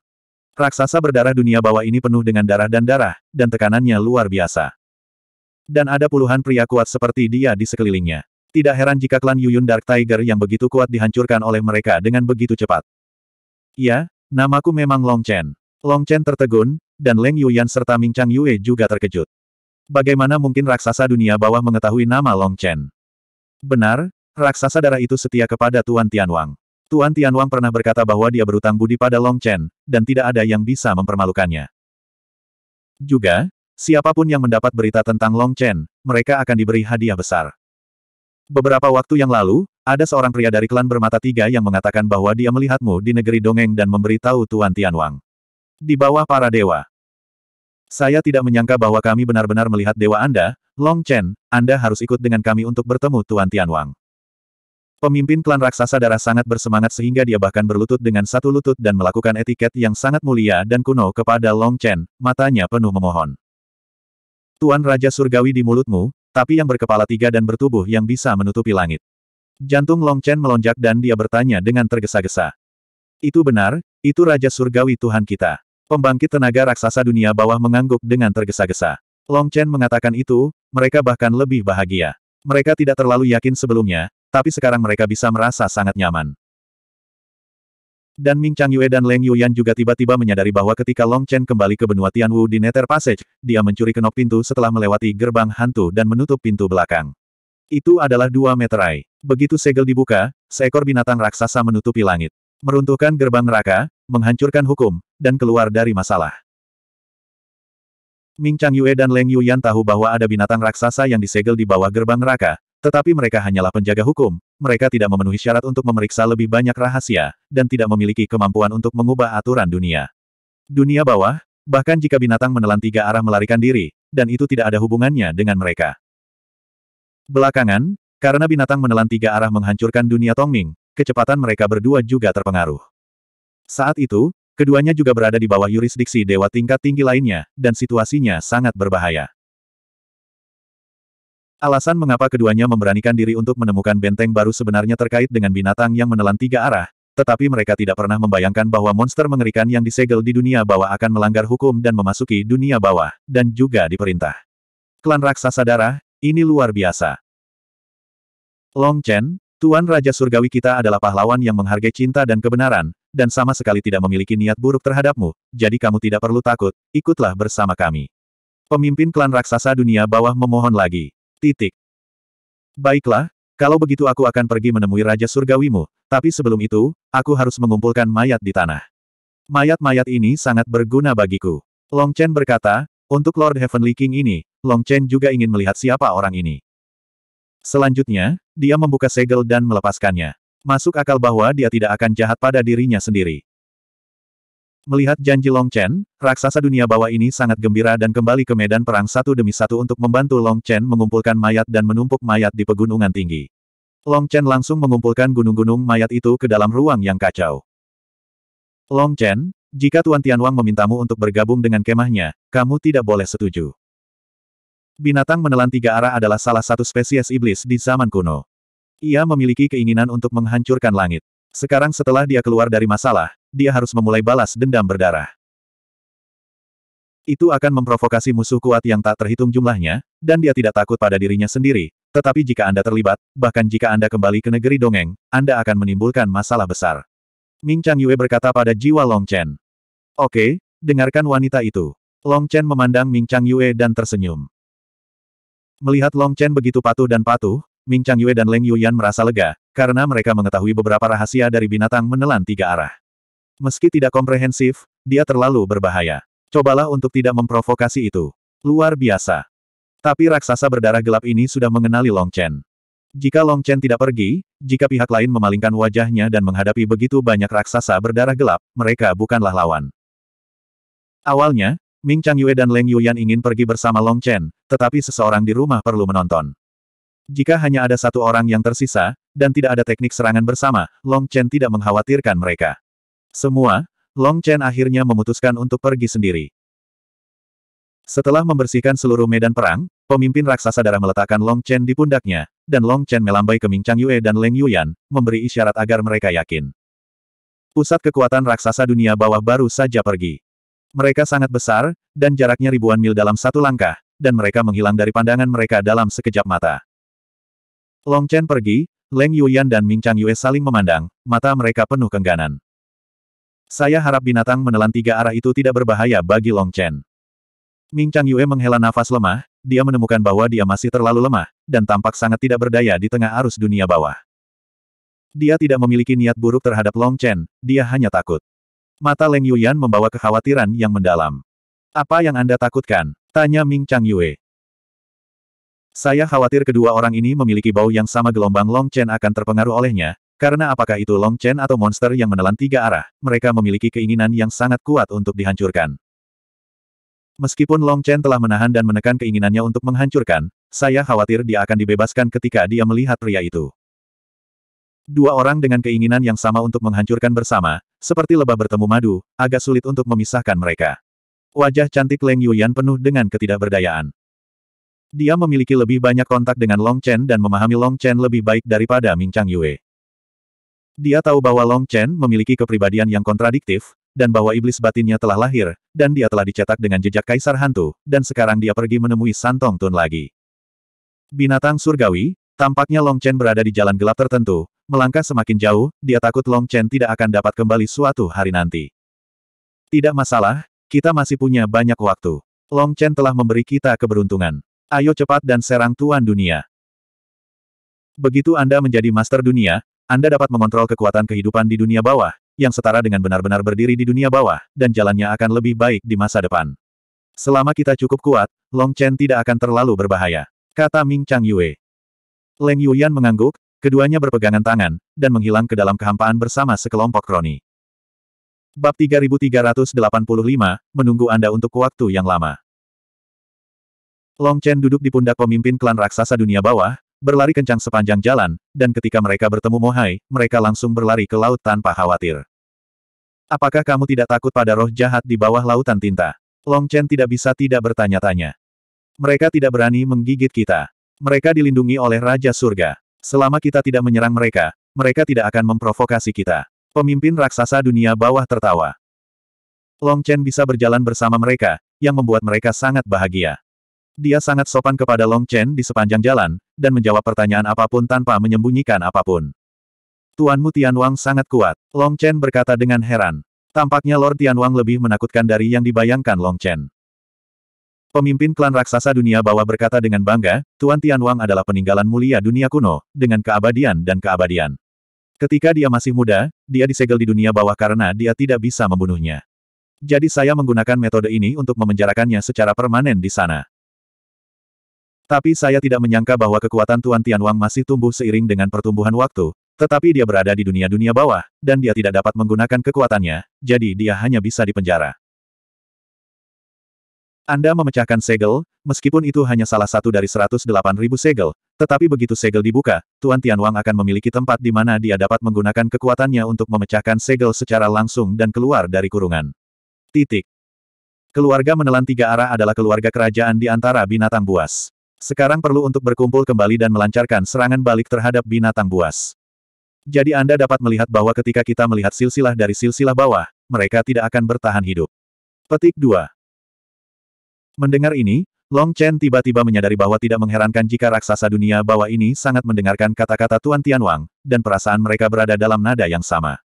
Raksasa berdarah dunia bawah ini penuh dengan darah dan darah, dan tekanannya luar biasa. Dan ada puluhan pria kuat seperti dia di sekelilingnya. Tidak heran jika klan Yuyun Dark Tiger yang begitu kuat dihancurkan oleh mereka dengan begitu cepat. Ya, namaku memang Long Chen. Long Chen tertegun, dan Leng Yuyan serta Ming Chang Yue juga terkejut. Bagaimana mungkin raksasa dunia bawah mengetahui nama Long Chen? Benar, raksasa darah itu setia kepada Tuan Tianwang. Tuan Tianwang pernah berkata bahwa dia berutang budi pada Long Chen, dan tidak ada yang bisa mempermalukannya. Juga, siapapun yang mendapat berita tentang Long Chen, mereka akan diberi hadiah besar. Beberapa waktu yang lalu, ada seorang pria dari klan bermata tiga yang mengatakan bahwa dia melihatmu di negeri dongeng dan memberitahu Tuan Tianwang. Di bawah para dewa. Saya tidak menyangka bahwa kami benar-benar melihat dewa Anda, Long Chen, Anda harus ikut dengan kami untuk bertemu Tuan Tianwang. Pemimpin klan raksasa darah sangat bersemangat sehingga dia bahkan berlutut dengan satu lutut dan melakukan etiket yang sangat mulia dan kuno kepada Long Chen, matanya penuh memohon. Tuan Raja Surgawi di mulutmu, tapi yang berkepala tiga dan bertubuh yang bisa menutupi langit. Jantung Long Chen melonjak dan dia bertanya dengan tergesa-gesa. Itu benar, itu Raja Surgawi Tuhan kita. Pembangkit tenaga raksasa dunia bawah mengangguk dengan tergesa-gesa. Long Chen mengatakan itu, mereka bahkan lebih bahagia. Mereka tidak terlalu yakin sebelumnya, tapi sekarang mereka bisa merasa sangat nyaman. Dan Ming Chang Yue dan Leng Yuyan juga tiba-tiba menyadari bahwa ketika Long Chen kembali ke benua Tianwu di Nether Passage, dia mencuri kenop pintu setelah melewati gerbang hantu dan menutup pintu belakang. Itu adalah dua meterai. Begitu segel dibuka, seekor binatang raksasa menutupi langit. Meruntuhkan gerbang neraka, menghancurkan hukum, dan keluar dari masalah. Ming Chang Yue dan Leng Yuyan tahu bahwa ada binatang raksasa yang disegel di bawah gerbang neraka, tetapi mereka hanyalah penjaga hukum, mereka tidak memenuhi syarat untuk memeriksa lebih banyak rahasia, dan tidak memiliki kemampuan untuk mengubah aturan dunia. Dunia bawah, bahkan jika binatang menelan tiga arah melarikan diri, dan itu tidak ada hubungannya dengan mereka. Belakangan, karena binatang menelan tiga arah menghancurkan dunia Tongming, kecepatan mereka berdua juga terpengaruh. Saat itu, Keduanya juga berada di bawah yurisdiksi dewa tingkat tinggi lainnya, dan situasinya sangat berbahaya. Alasan mengapa keduanya memberanikan diri untuk menemukan benteng baru sebenarnya terkait dengan binatang yang menelan tiga arah, tetapi mereka tidak pernah membayangkan bahwa monster mengerikan yang disegel di dunia bawah akan melanggar hukum dan memasuki dunia bawah, dan juga diperintah. Klan raksasa darah, ini luar biasa. Long Chen, Tuan Raja Surgawi kita adalah pahlawan yang menghargai cinta dan kebenaran, dan sama sekali tidak memiliki niat buruk terhadapmu, jadi kamu tidak perlu takut, ikutlah bersama kami. Pemimpin klan raksasa dunia bawah memohon lagi. Titik. Baiklah, kalau begitu aku akan pergi menemui Raja Surgawimu, tapi sebelum itu, aku harus mengumpulkan mayat di tanah. Mayat-mayat ini sangat berguna bagiku. Long Chen berkata, untuk Lord Heavenly King ini, Long Chen juga ingin melihat siapa orang ini. Selanjutnya, dia membuka segel dan melepaskannya. Masuk akal bahwa dia tidak akan jahat pada dirinya sendiri. Melihat janji Long Chen, raksasa dunia bawah ini sangat gembira dan kembali ke medan perang satu demi satu untuk membantu Long Chen mengumpulkan mayat dan menumpuk mayat di pegunungan tinggi. Long Chen langsung mengumpulkan gunung-gunung mayat itu ke dalam ruang yang kacau. Long Chen, jika Tuan Tianwang memintamu untuk bergabung dengan kemahnya, kamu tidak boleh setuju. Binatang menelan tiga arah adalah salah satu spesies iblis di zaman kuno. Ia memiliki keinginan untuk menghancurkan langit. Sekarang setelah dia keluar dari masalah, dia harus memulai balas dendam berdarah. Itu akan memprovokasi musuh kuat yang tak terhitung jumlahnya, dan dia tidak takut pada dirinya sendiri, tetapi jika Anda terlibat, bahkan jika Anda kembali ke negeri dongeng, Anda akan menimbulkan masalah besar. Ming Chang Yue berkata pada jiwa Long Chen. Oke, dengarkan wanita itu. Long Chen memandang Ming Chang Yue dan tersenyum. Melihat Long Chen begitu patuh dan patuh, Ming Chang Yue dan Leng Yuyan merasa lega, karena mereka mengetahui beberapa rahasia dari binatang menelan tiga arah. Meski tidak komprehensif, dia terlalu berbahaya. Cobalah untuk tidak memprovokasi itu. Luar biasa. Tapi raksasa berdarah gelap ini sudah mengenali Long Chen. Jika Long Chen tidak pergi, jika pihak lain memalingkan wajahnya dan menghadapi begitu banyak raksasa berdarah gelap, mereka bukanlah lawan. Awalnya, Ming Chang Yue dan Leng Yuyan ingin pergi bersama Long Chen, tetapi seseorang di rumah perlu menonton. Jika hanya ada satu orang yang tersisa, dan tidak ada teknik serangan bersama, Long Chen tidak mengkhawatirkan mereka. Semua, Long Chen akhirnya memutuskan untuk pergi sendiri. Setelah membersihkan seluruh medan perang, pemimpin raksasa darah meletakkan Long Chen di pundaknya, dan Long Chen melambai ke Ming Chang Yue dan Leng Yuyan, memberi isyarat agar mereka yakin. Pusat kekuatan raksasa dunia bawah baru saja pergi. Mereka sangat besar, dan jaraknya ribuan mil dalam satu langkah, dan mereka menghilang dari pandangan mereka dalam sekejap mata. Long Chen pergi, Leng Yuyan dan Ming Chang Yue saling memandang, mata mereka penuh kengganan. Saya harap binatang menelan tiga arah itu tidak berbahaya bagi Long Chen. Ming Chang Yue menghela nafas lemah, dia menemukan bahwa dia masih terlalu lemah, dan tampak sangat tidak berdaya di tengah arus dunia bawah. Dia tidak memiliki niat buruk terhadap Long Chen, dia hanya takut. Mata Leng Yuyan membawa kekhawatiran yang mendalam. Apa yang Anda takutkan? Tanya Ming Chang Yue. Saya khawatir kedua orang ini memiliki bau yang sama gelombang Long Chen akan terpengaruh olehnya, karena apakah itu Long Chen atau monster yang menelan tiga arah, mereka memiliki keinginan yang sangat kuat untuk dihancurkan. Meskipun Long Chen telah menahan dan menekan keinginannya untuk menghancurkan, saya khawatir dia akan dibebaskan ketika dia melihat pria itu. Dua orang dengan keinginan yang sama untuk menghancurkan bersama, seperti lebah bertemu madu, agak sulit untuk memisahkan mereka. Wajah cantik Leng Yuyan penuh dengan ketidakberdayaan. Dia memiliki lebih banyak kontak dengan Long Chen dan memahami Long Chen lebih baik daripada Ming Chang Yue. Dia tahu bahwa Long Chen memiliki kepribadian yang kontradiktif, dan bahwa iblis batinnya telah lahir, dan dia telah dicetak dengan jejak kaisar hantu, dan sekarang dia pergi menemui Santong Tun lagi. Binatang surgawi, tampaknya Long Chen berada di jalan gelap tertentu, melangkah semakin jauh, dia takut Long Chen tidak akan dapat kembali suatu hari nanti. Tidak masalah, kita masih punya banyak waktu. Long Chen telah memberi kita keberuntungan. Ayo cepat dan serang tuan dunia. Begitu Anda menjadi master dunia, Anda dapat mengontrol kekuatan kehidupan di dunia bawah, yang setara dengan benar-benar berdiri di dunia bawah, dan jalannya akan lebih baik di masa depan. Selama kita cukup kuat, Long Chen tidak akan terlalu berbahaya. Kata Ming Chang Yue. Leng Yuyan mengangguk, keduanya berpegangan tangan, dan menghilang ke dalam kehampaan bersama sekelompok kroni. Bab 3385, menunggu Anda untuk waktu yang lama. Long Chen duduk di pundak pemimpin klan raksasa dunia bawah, berlari kencang sepanjang jalan, dan ketika mereka bertemu Mohai, mereka langsung berlari ke laut tanpa khawatir. Apakah kamu tidak takut pada roh jahat di bawah lautan tinta? Long Chen tidak bisa tidak bertanya-tanya. Mereka tidak berani menggigit kita. Mereka dilindungi oleh Raja Surga. Selama kita tidak menyerang mereka, mereka tidak akan memprovokasi kita. Pemimpin raksasa dunia bawah tertawa. Long Chen bisa berjalan bersama mereka, yang membuat mereka sangat bahagia. Dia sangat sopan kepada Long Chen di sepanjang jalan, dan menjawab pertanyaan apapun tanpa menyembunyikan apapun. Tuan Tian Wang sangat kuat, Long Chen berkata dengan heran. Tampaknya Lord Tianwang lebih menakutkan dari yang dibayangkan Long Chen. Pemimpin klan raksasa dunia bawah berkata dengan bangga, Tuan Tianwang adalah peninggalan mulia dunia kuno, dengan keabadian dan keabadian. Ketika dia masih muda, dia disegel di dunia bawah karena dia tidak bisa membunuhnya. Jadi saya menggunakan metode ini untuk memenjarakannya secara permanen di sana. Tapi saya tidak menyangka bahwa kekuatan Tuan Tianwang masih tumbuh seiring dengan pertumbuhan waktu, tetapi dia berada di dunia-dunia bawah, dan dia tidak dapat menggunakan kekuatannya, jadi dia hanya bisa dipenjara. Anda memecahkan segel, meskipun itu hanya salah satu dari ribu segel, tetapi begitu segel dibuka, Tuan Tianwang akan memiliki tempat di mana dia dapat menggunakan kekuatannya untuk memecahkan segel secara langsung dan keluar dari kurungan. Titik. Keluarga menelan tiga arah adalah keluarga kerajaan di antara binatang buas. Sekarang perlu untuk berkumpul kembali dan melancarkan serangan balik terhadap binatang buas. Jadi Anda dapat melihat bahwa ketika kita melihat silsilah dari silsilah bawah, mereka tidak akan bertahan hidup. Petik 2. Mendengar ini, Long Chen tiba-tiba menyadari bahwa tidak mengherankan jika raksasa dunia bawah ini sangat mendengarkan kata-kata Tuan Tianwang, dan perasaan mereka berada dalam nada yang sama.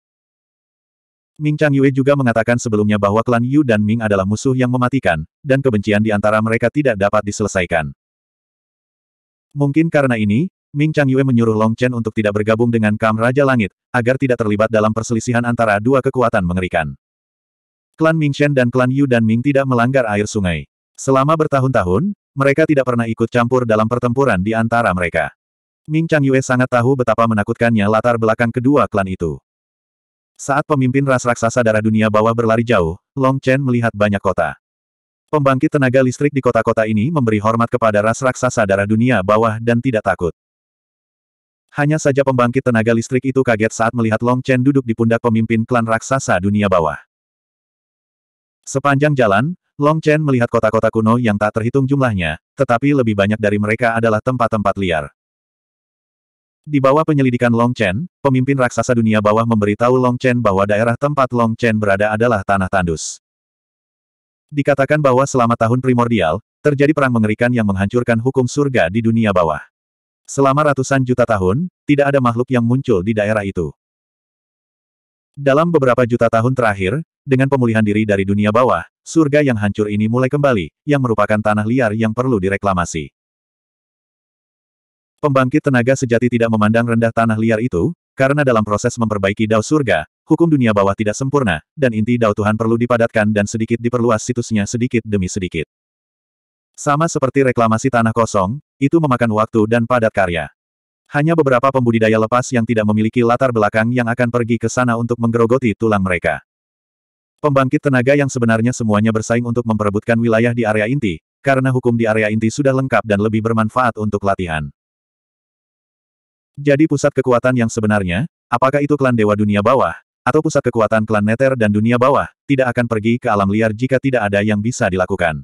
Ming Chang Yue juga mengatakan sebelumnya bahwa klan Yu dan Ming adalah musuh yang mematikan, dan kebencian di antara mereka tidak dapat diselesaikan. Mungkin karena ini, Ming Chang Yue menyuruh Long Chen untuk tidak bergabung dengan Kam Raja Langit, agar tidak terlibat dalam perselisihan antara dua kekuatan mengerikan. Klan Ming Shen dan klan Yu dan Ming tidak melanggar air sungai. Selama bertahun-tahun, mereka tidak pernah ikut campur dalam pertempuran di antara mereka. Ming Chang Yue sangat tahu betapa menakutkannya latar belakang kedua klan itu. Saat pemimpin ras raksasa darah dunia bawah berlari jauh, Long Chen melihat banyak kota. Pembangkit tenaga listrik di kota-kota ini memberi hormat kepada ras raksasa darah dunia bawah dan tidak takut. Hanya saja pembangkit tenaga listrik itu kaget saat melihat Long Chen duduk di pundak pemimpin klan raksasa dunia bawah. Sepanjang jalan, Long Chen melihat kota-kota kuno yang tak terhitung jumlahnya, tetapi lebih banyak dari mereka adalah tempat-tempat liar. Di bawah penyelidikan Long Chen, pemimpin raksasa dunia bawah memberitahu Long Chen bahwa daerah tempat Long Chen berada adalah tanah tandus. Dikatakan bahwa selama tahun primordial, terjadi perang mengerikan yang menghancurkan hukum surga di dunia bawah. Selama ratusan juta tahun, tidak ada makhluk yang muncul di daerah itu. Dalam beberapa juta tahun terakhir, dengan pemulihan diri dari dunia bawah, surga yang hancur ini mulai kembali, yang merupakan tanah liar yang perlu direklamasi. Pembangkit tenaga sejati tidak memandang rendah tanah liar itu, karena dalam proses memperbaiki dao surga, hukum dunia bawah tidak sempurna, dan inti dao Tuhan perlu dipadatkan dan sedikit diperluas situsnya sedikit demi sedikit. Sama seperti reklamasi tanah kosong, itu memakan waktu dan padat karya. Hanya beberapa pembudidaya lepas yang tidak memiliki latar belakang yang akan pergi ke sana untuk menggerogoti tulang mereka. Pembangkit tenaga yang sebenarnya semuanya bersaing untuk memperebutkan wilayah di area inti, karena hukum di area inti sudah lengkap dan lebih bermanfaat untuk latihan. Jadi pusat kekuatan yang sebenarnya, apakah itu klan Dewa Dunia Bawah, atau pusat kekuatan klan Neter dan dunia bawah, tidak akan pergi ke alam liar jika tidak ada yang bisa dilakukan.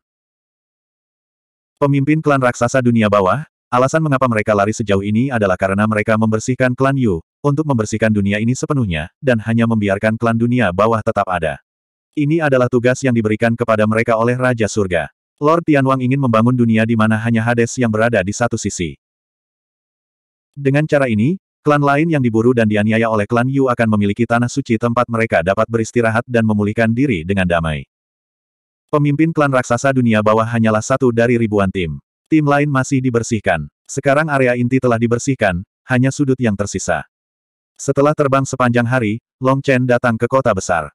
Pemimpin klan raksasa dunia bawah, alasan mengapa mereka lari sejauh ini adalah karena mereka membersihkan klan Yu, untuk membersihkan dunia ini sepenuhnya, dan hanya membiarkan klan dunia bawah tetap ada. Ini adalah tugas yang diberikan kepada mereka oleh Raja Surga. Lord Tianwang ingin membangun dunia di mana hanya Hades yang berada di satu sisi. Dengan cara ini, Klan lain yang diburu dan dianiaya oleh klan Yu akan memiliki tanah suci tempat mereka dapat beristirahat dan memulihkan diri dengan damai. Pemimpin klan raksasa dunia bawah hanyalah satu dari ribuan tim. Tim lain masih dibersihkan. Sekarang area inti telah dibersihkan, hanya sudut yang tersisa. Setelah terbang sepanjang hari, Long Chen datang ke kota besar.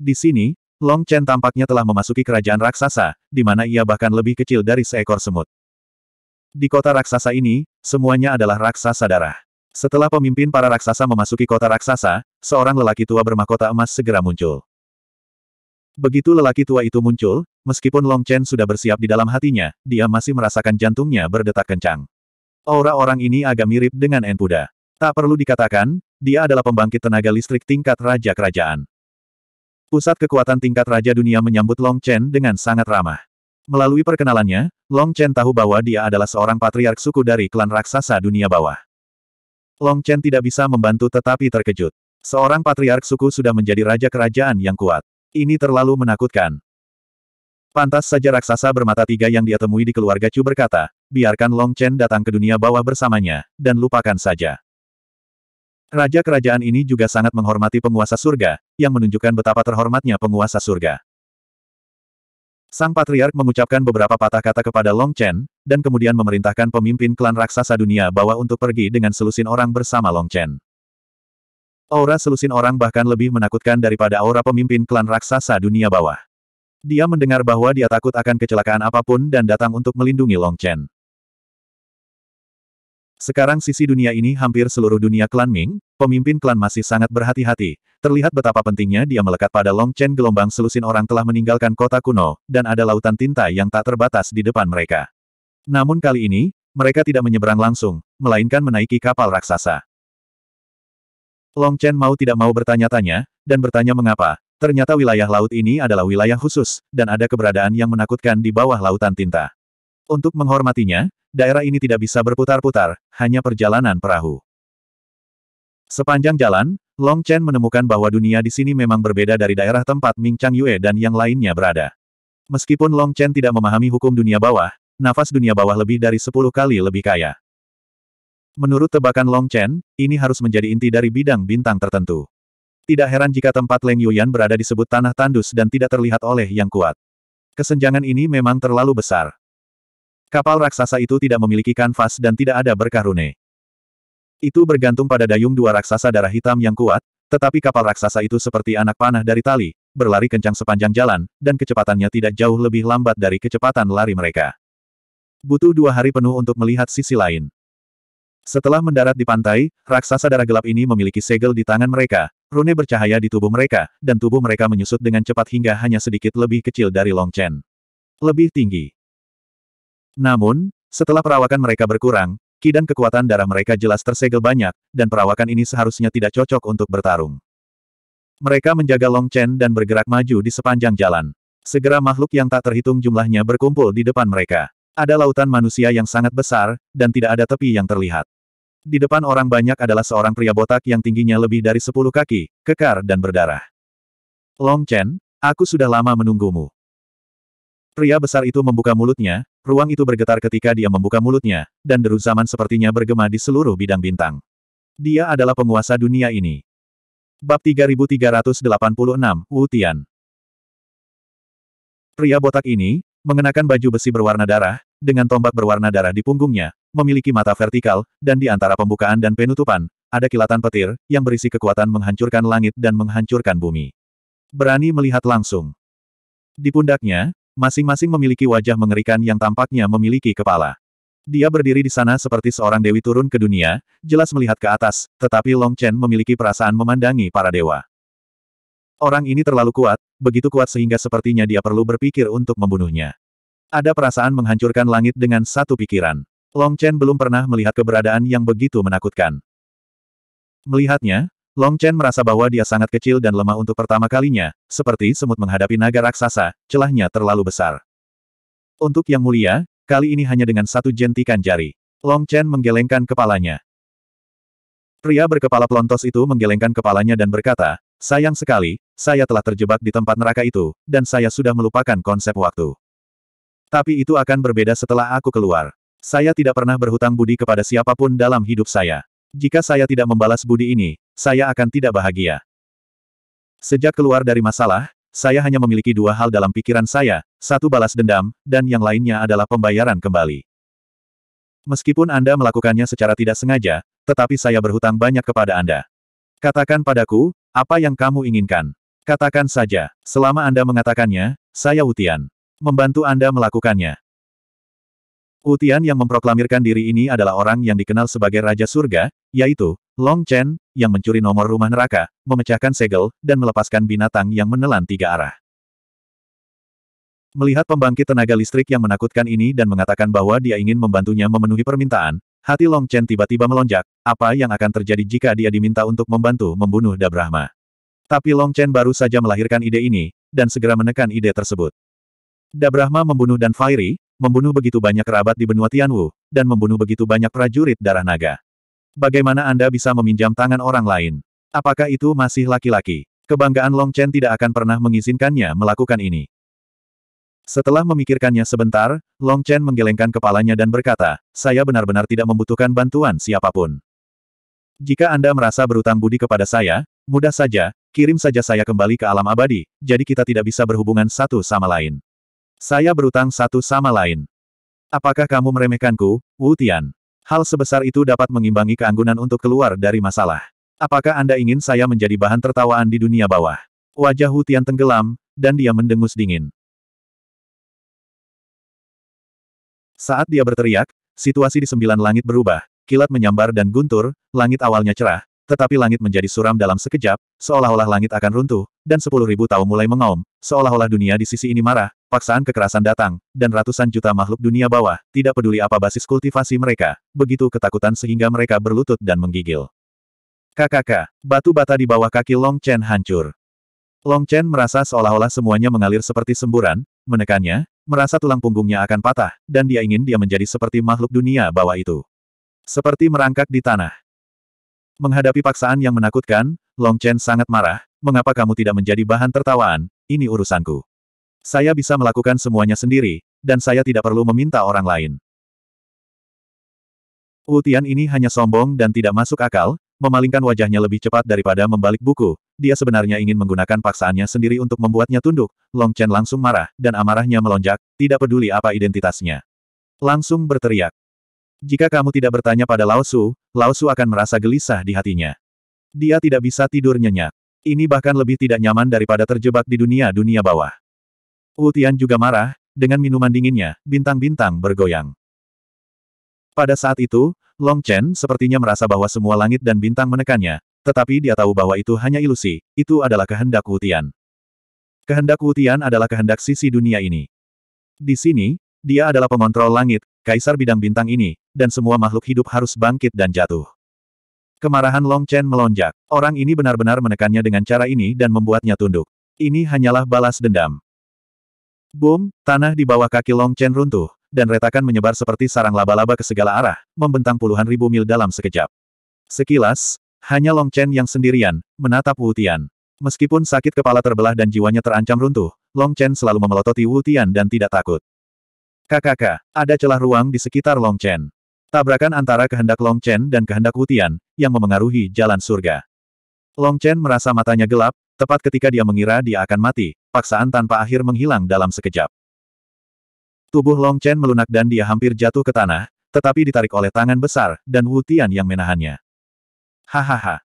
Di sini, Long Chen tampaknya telah memasuki kerajaan raksasa, di mana ia bahkan lebih kecil dari seekor semut. Di kota raksasa ini, semuanya adalah raksasa darah. Setelah pemimpin para raksasa memasuki kota raksasa, seorang lelaki tua bermahkota emas segera muncul. Begitu lelaki tua itu muncul, meskipun Long Chen sudah bersiap di dalam hatinya, dia masih merasakan jantungnya berdetak kencang. Aura orang ini agak mirip dengan Enpuda. Tak perlu dikatakan, dia adalah pembangkit tenaga listrik tingkat raja kerajaan. Pusat kekuatan tingkat raja dunia menyambut Long Chen dengan sangat ramah. Melalui perkenalannya, Long Chen tahu bahwa dia adalah seorang patriark suku dari klan raksasa dunia bawah. Long Chen tidak bisa membantu tetapi terkejut. Seorang patriark suku sudah menjadi raja kerajaan yang kuat. Ini terlalu menakutkan. Pantas saja raksasa bermata tiga yang dia temui di keluarga Chu berkata, biarkan Long Chen datang ke dunia bawah bersamanya, dan lupakan saja. Raja kerajaan ini juga sangat menghormati penguasa surga, yang menunjukkan betapa terhormatnya penguasa surga. Sang Patriark mengucapkan beberapa patah kata kepada Long Chen, dan kemudian memerintahkan pemimpin klan raksasa dunia bahwa untuk pergi dengan selusin orang bersama Long Chen. Aura selusin orang bahkan lebih menakutkan daripada aura pemimpin klan raksasa dunia bawah. Dia mendengar bahwa dia takut akan kecelakaan apapun dan datang untuk melindungi Long Chen. Sekarang sisi dunia ini hampir seluruh dunia klan Ming, pemimpin klan masih sangat berhati-hati. Terlihat betapa pentingnya dia melekat pada Long Chen. gelombang selusin orang telah meninggalkan kota kuno, dan ada lautan tinta yang tak terbatas di depan mereka. Namun kali ini, mereka tidak menyeberang langsung, melainkan menaiki kapal raksasa. Long Chen mau tidak mau bertanya-tanya, dan bertanya mengapa, ternyata wilayah laut ini adalah wilayah khusus, dan ada keberadaan yang menakutkan di bawah lautan tinta. Untuk menghormatinya, daerah ini tidak bisa berputar-putar, hanya perjalanan perahu. Sepanjang jalan, Long Chen menemukan bahwa dunia di sini memang berbeda dari daerah tempat Ming Chang Yue dan yang lainnya berada. Meskipun Long Chen tidak memahami hukum dunia bawah, nafas dunia bawah lebih dari 10 kali lebih kaya. Menurut tebakan Long Chen, ini harus menjadi inti dari bidang bintang tertentu. Tidak heran jika tempat Leng Yuyan berada disebut tanah tandus dan tidak terlihat oleh yang kuat. Kesenjangan ini memang terlalu besar. Kapal raksasa itu tidak memiliki kanvas dan tidak ada berkah rune. Itu bergantung pada dayung dua raksasa darah hitam yang kuat, tetapi kapal raksasa itu seperti anak panah dari tali, berlari kencang sepanjang jalan, dan kecepatannya tidak jauh lebih lambat dari kecepatan lari mereka. Butuh dua hari penuh untuk melihat sisi lain. Setelah mendarat di pantai, raksasa darah gelap ini memiliki segel di tangan mereka, rune bercahaya di tubuh mereka, dan tubuh mereka menyusut dengan cepat hingga hanya sedikit lebih kecil dari Long Chen. Lebih tinggi. Namun, setelah perawakan mereka berkurang, ki dan kekuatan darah mereka jelas tersegel banyak, dan perawakan ini seharusnya tidak cocok untuk bertarung. Mereka menjaga Long Chen dan bergerak maju di sepanjang jalan. Segera makhluk yang tak terhitung jumlahnya berkumpul di depan mereka. Ada lautan manusia yang sangat besar, dan tidak ada tepi yang terlihat. Di depan orang banyak adalah seorang pria botak yang tingginya lebih dari sepuluh kaki, kekar dan berdarah. Long Chen, aku sudah lama menunggumu. Pria besar itu membuka mulutnya, ruang itu bergetar ketika dia membuka mulutnya, dan deru zaman sepertinya bergema di seluruh bidang bintang. Dia adalah penguasa dunia ini. Bab 3386, Wu Tian Pria botak ini, mengenakan baju besi berwarna darah, dengan tombak berwarna darah di punggungnya, memiliki mata vertikal, dan di antara pembukaan dan penutupan, ada kilatan petir, yang berisi kekuatan menghancurkan langit dan menghancurkan bumi. Berani melihat langsung. Di pundaknya, Masing-masing memiliki wajah mengerikan yang tampaknya memiliki kepala. Dia berdiri di sana seperti seorang dewi turun ke dunia, jelas melihat ke atas, tetapi Long Chen memiliki perasaan memandangi para dewa. Orang ini terlalu kuat, begitu kuat sehingga sepertinya dia perlu berpikir untuk membunuhnya. Ada perasaan menghancurkan langit dengan satu pikiran. Long Chen belum pernah melihat keberadaan yang begitu menakutkan. Melihatnya, Long Chen merasa bahwa dia sangat kecil dan lemah untuk pertama kalinya, seperti semut menghadapi naga raksasa, celahnya terlalu besar. Untuk Yang Mulia, kali ini hanya dengan satu jentikan jari. Long Chen menggelengkan kepalanya. Pria berkepala pelontos itu menggelengkan kepalanya dan berkata, Sayang sekali, saya telah terjebak di tempat neraka itu, dan saya sudah melupakan konsep waktu. Tapi itu akan berbeda setelah aku keluar. Saya tidak pernah berhutang budi kepada siapapun dalam hidup saya. Jika saya tidak membalas budi ini, saya akan tidak bahagia. Sejak keluar dari masalah, saya hanya memiliki dua hal dalam pikiran saya, satu balas dendam, dan yang lainnya adalah pembayaran kembali. Meskipun Anda melakukannya secara tidak sengaja, tetapi saya berhutang banyak kepada Anda. Katakan padaku, apa yang kamu inginkan. Katakan saja, selama Anda mengatakannya, saya Utian. Membantu Anda melakukannya. Utian yang memproklamirkan diri ini adalah orang yang dikenal sebagai Raja Surga, yaitu, Long Chen, yang mencuri nomor rumah neraka, memecahkan segel, dan melepaskan binatang yang menelan tiga arah. Melihat pembangkit tenaga listrik yang menakutkan ini dan mengatakan bahwa dia ingin membantunya memenuhi permintaan, hati Long Chen tiba-tiba melonjak, apa yang akan terjadi jika dia diminta untuk membantu membunuh Dabrahma. Tapi Long Chen baru saja melahirkan ide ini, dan segera menekan ide tersebut. Dabrahma membunuh dan Fairy, membunuh begitu banyak kerabat di benua Tianwu, dan membunuh begitu banyak prajurit darah naga. Bagaimana Anda bisa meminjam tangan orang lain? Apakah itu masih laki-laki? Kebanggaan Long Chen tidak akan pernah mengizinkannya melakukan ini. Setelah memikirkannya sebentar, Long Chen menggelengkan kepalanya dan berkata, saya benar-benar tidak membutuhkan bantuan siapapun. Jika Anda merasa berutang budi kepada saya, mudah saja, kirim saja saya kembali ke alam abadi, jadi kita tidak bisa berhubungan satu sama lain. Saya berutang satu sama lain. Apakah kamu meremehkanku, Wu Tian? Hal sebesar itu dapat mengimbangi keanggunan untuk keluar dari masalah. Apakah Anda ingin saya menjadi bahan tertawaan di dunia bawah? Wajah Hutian tenggelam, dan dia mendengus dingin. Saat dia berteriak, situasi di sembilan langit berubah, kilat menyambar dan guntur, langit awalnya cerah, tetapi langit menjadi suram dalam sekejap, seolah-olah langit akan runtuh, dan sepuluh ribu tahun mulai mengaum, seolah-olah dunia di sisi ini marah, Paksaan kekerasan datang, dan ratusan juta makhluk dunia bawah, tidak peduli apa basis kultivasi mereka, begitu ketakutan sehingga mereka berlutut dan menggigil. KKK, batu bata di bawah kaki Long Chen hancur. Long Chen merasa seolah-olah semuanya mengalir seperti semburan, menekannya, merasa tulang punggungnya akan patah, dan dia ingin dia menjadi seperti makhluk dunia bawah itu. Seperti merangkak di tanah. Menghadapi paksaan yang menakutkan, Long Chen sangat marah, mengapa kamu tidak menjadi bahan tertawaan, ini urusanku. Saya bisa melakukan semuanya sendiri, dan saya tidak perlu meminta orang lain. Utian ini hanya sombong dan tidak masuk akal, memalingkan wajahnya lebih cepat daripada membalik buku. Dia sebenarnya ingin menggunakan paksaannya sendiri untuk membuatnya tunduk. Long Chen langsung marah, dan amarahnya melonjak, tidak peduli apa identitasnya. Langsung berteriak. Jika kamu tidak bertanya pada Lao Su, Lao Su akan merasa gelisah di hatinya. Dia tidak bisa tidur nyenyak. Ini bahkan lebih tidak nyaman daripada terjebak di dunia-dunia bawah. Wutian juga marah, dengan minuman dinginnya, bintang-bintang bergoyang. Pada saat itu, Long Chen sepertinya merasa bahwa semua langit dan bintang menekannya, tetapi dia tahu bahwa itu hanya ilusi, itu adalah kehendak Wutian. Kehendak Wutian adalah kehendak sisi dunia ini. Di sini, dia adalah pengontrol langit, kaisar bidang bintang ini, dan semua makhluk hidup harus bangkit dan jatuh. Kemarahan Long Chen melonjak. Orang ini benar-benar menekannya dengan cara ini dan membuatnya tunduk. Ini hanyalah balas dendam. Boom, tanah di bawah kaki Long Chen runtuh, dan retakan menyebar seperti sarang laba-laba ke segala arah, membentang puluhan ribu mil dalam sekejap. Sekilas, hanya Long Chen yang sendirian, menatap Wu Tian. Meskipun sakit kepala terbelah dan jiwanya terancam runtuh, Long Chen selalu memelototi Wu Tian dan tidak takut. Kakak, ada celah ruang di sekitar Long Chen. Tabrakan antara kehendak Long Chen dan kehendak Wu Tian, yang memengaruhi jalan surga. Long Chen merasa matanya gelap, tepat ketika dia mengira dia akan mati, paksaan tanpa akhir menghilang dalam sekejap. Tubuh Long Chen melunak dan dia hampir jatuh ke tanah, tetapi ditarik oleh tangan besar, dan Wu Tian yang menahannya. Hahaha.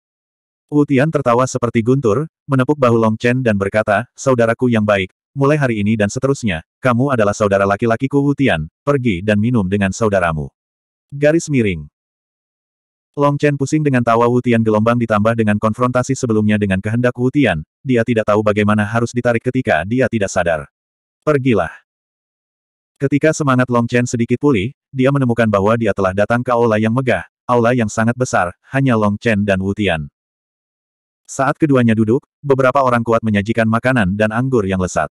Wu Tian tertawa seperti guntur, menepuk bahu Long Chen dan berkata, Saudaraku yang baik, mulai hari ini dan seterusnya, kamu adalah saudara laki-lakiku Wu Tian, pergi dan minum dengan saudaramu. Garis miring. Long Chen pusing dengan tawa Wutian gelombang ditambah dengan konfrontasi sebelumnya dengan kehendak Wutian, dia tidak tahu bagaimana harus ditarik ketika dia tidak sadar. Pergilah. Ketika semangat Long Chen sedikit pulih, dia menemukan bahwa dia telah datang ke aula yang megah, aula yang sangat besar, hanya Long Chen dan Wutian. Saat keduanya duduk, beberapa orang kuat menyajikan makanan dan anggur yang lesat.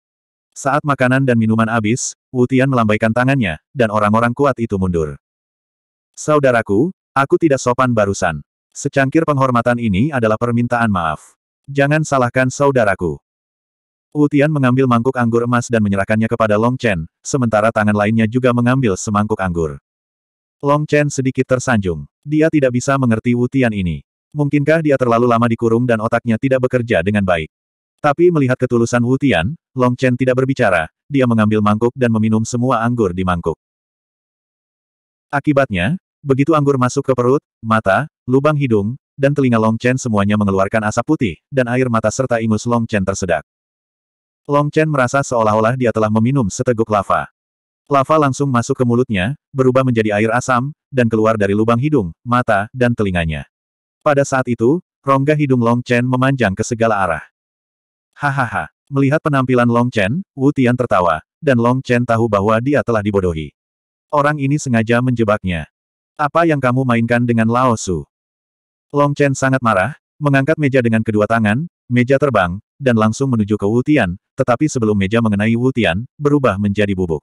Saat makanan dan minuman habis, Wutian melambaikan tangannya, dan orang-orang kuat itu mundur. Saudaraku, Aku tidak sopan barusan. Secangkir penghormatan ini adalah permintaan maaf. Jangan salahkan saudaraku. Wu mengambil mangkuk anggur emas dan menyerahkannya kepada Long Chen, sementara tangan lainnya juga mengambil semangkuk anggur. Long Chen sedikit tersanjung. Dia tidak bisa mengerti Wu ini. Mungkinkah dia terlalu lama dikurung dan otaknya tidak bekerja dengan baik? Tapi melihat ketulusan Wutian, Long Chen tidak berbicara, dia mengambil mangkuk dan meminum semua anggur di mangkuk. Akibatnya, Begitu anggur masuk ke perut, mata, lubang hidung, dan telinga Long Chen semuanya mengeluarkan asap putih, dan air mata serta ingus Long Chen tersedak. Long Chen merasa seolah-olah dia telah meminum seteguk lava. Lava langsung masuk ke mulutnya, berubah menjadi air asam, dan keluar dari lubang hidung, mata, dan telinganya. Pada saat itu, rongga hidung Long Chen memanjang ke segala arah. Hahaha, melihat penampilan Long Chen, Wu Tian tertawa, dan Long Chen tahu bahwa dia telah dibodohi. Orang ini sengaja menjebaknya. Apa yang kamu mainkan dengan Lao Su? Long Chen sangat marah, mengangkat meja dengan kedua tangan, meja terbang, dan langsung menuju ke Wutian, tetapi sebelum meja mengenai Wutian, berubah menjadi bubuk.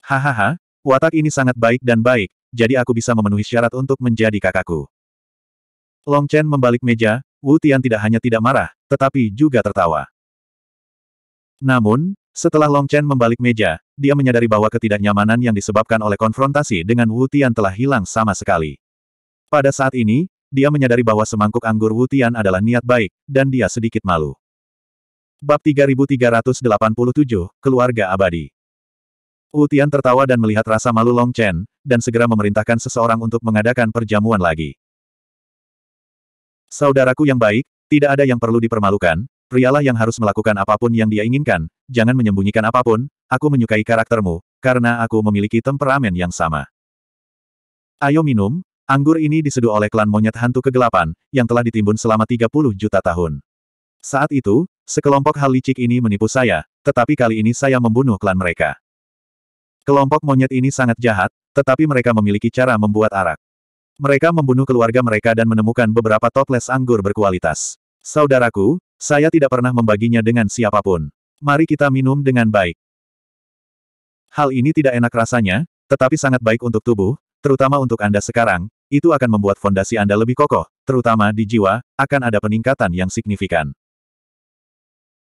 Hahaha, watak ini sangat baik dan baik, jadi aku bisa memenuhi syarat untuk menjadi kakakku. Long Chen membalik meja, Wutian tidak hanya tidak marah, tetapi juga tertawa. Namun, setelah Long Chen membalik meja, dia menyadari bahwa ketidaknyamanan yang disebabkan oleh konfrontasi dengan Wu Tian telah hilang sama sekali. Pada saat ini, dia menyadari bahwa semangkuk anggur Wu Tian adalah niat baik, dan dia sedikit malu. Bab 3387, Keluarga Abadi Wu Tian tertawa dan melihat rasa malu Long Chen, dan segera memerintahkan seseorang untuk mengadakan perjamuan lagi. Saudaraku yang baik, tidak ada yang perlu dipermalukan, prialah yang harus melakukan apapun yang dia inginkan, jangan menyembunyikan apapun, Aku menyukai karaktermu, karena aku memiliki temperamen yang sama. Ayo minum, anggur ini diseduh oleh klan monyet hantu kegelapan, yang telah ditimbun selama 30 juta tahun. Saat itu, sekelompok hal licik ini menipu saya, tetapi kali ini saya membunuh klan mereka. Kelompok monyet ini sangat jahat, tetapi mereka memiliki cara membuat arak. Mereka membunuh keluarga mereka dan menemukan beberapa toples anggur berkualitas. Saudaraku, saya tidak pernah membaginya dengan siapapun. Mari kita minum dengan baik. Hal ini tidak enak rasanya, tetapi sangat baik untuk tubuh, terutama untuk Anda sekarang, itu akan membuat fondasi Anda lebih kokoh, terutama di jiwa, akan ada peningkatan yang signifikan.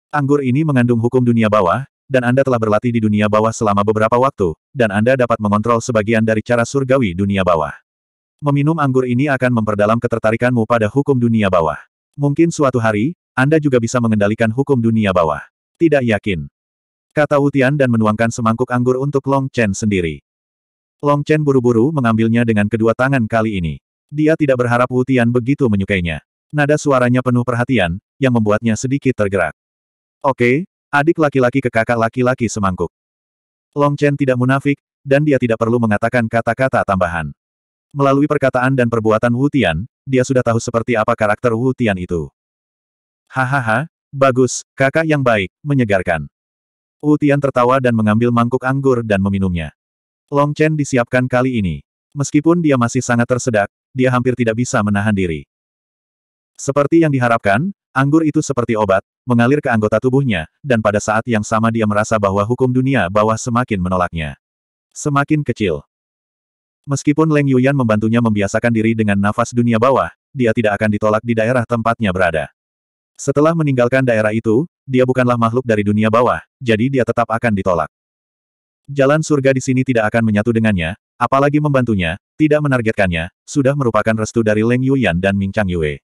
Anggur ini mengandung hukum dunia bawah, dan Anda telah berlatih di dunia bawah selama beberapa waktu, dan Anda dapat mengontrol sebagian dari cara surgawi dunia bawah. Meminum anggur ini akan memperdalam ketertarikanmu pada hukum dunia bawah. Mungkin suatu hari, Anda juga bisa mengendalikan hukum dunia bawah. Tidak yakin kata Utian dan menuangkan semangkuk anggur untuk Long Chen sendiri. Long Chen buru-buru mengambilnya dengan kedua tangan kali ini. Dia tidak berharap Utian begitu menyukainya. Nada suaranya penuh perhatian, yang membuatnya sedikit tergerak. Oke, adik laki-laki ke kakak laki-laki semangkuk. Long Chen tidak munafik, dan dia tidak perlu mengatakan kata-kata tambahan. Melalui perkataan dan perbuatan Wu dia sudah tahu seperti apa karakter Wu itu. Hahaha, bagus, kakak yang baik, menyegarkan. Wu Tian tertawa dan mengambil mangkuk anggur dan meminumnya. Long Chen disiapkan kali ini. Meskipun dia masih sangat tersedak, dia hampir tidak bisa menahan diri. Seperti yang diharapkan, anggur itu seperti obat, mengalir ke anggota tubuhnya, dan pada saat yang sama dia merasa bahwa hukum dunia bawah semakin menolaknya. Semakin kecil. Meskipun Leng Yuyan membantunya membiasakan diri dengan nafas dunia bawah, dia tidak akan ditolak di daerah tempatnya berada. Setelah meninggalkan daerah itu, dia bukanlah makhluk dari dunia bawah, jadi dia tetap akan ditolak. Jalan surga di sini tidak akan menyatu dengannya, apalagi membantunya, tidak menargetkannya, sudah merupakan restu dari Leng Yuyan dan Ming Chang Yue.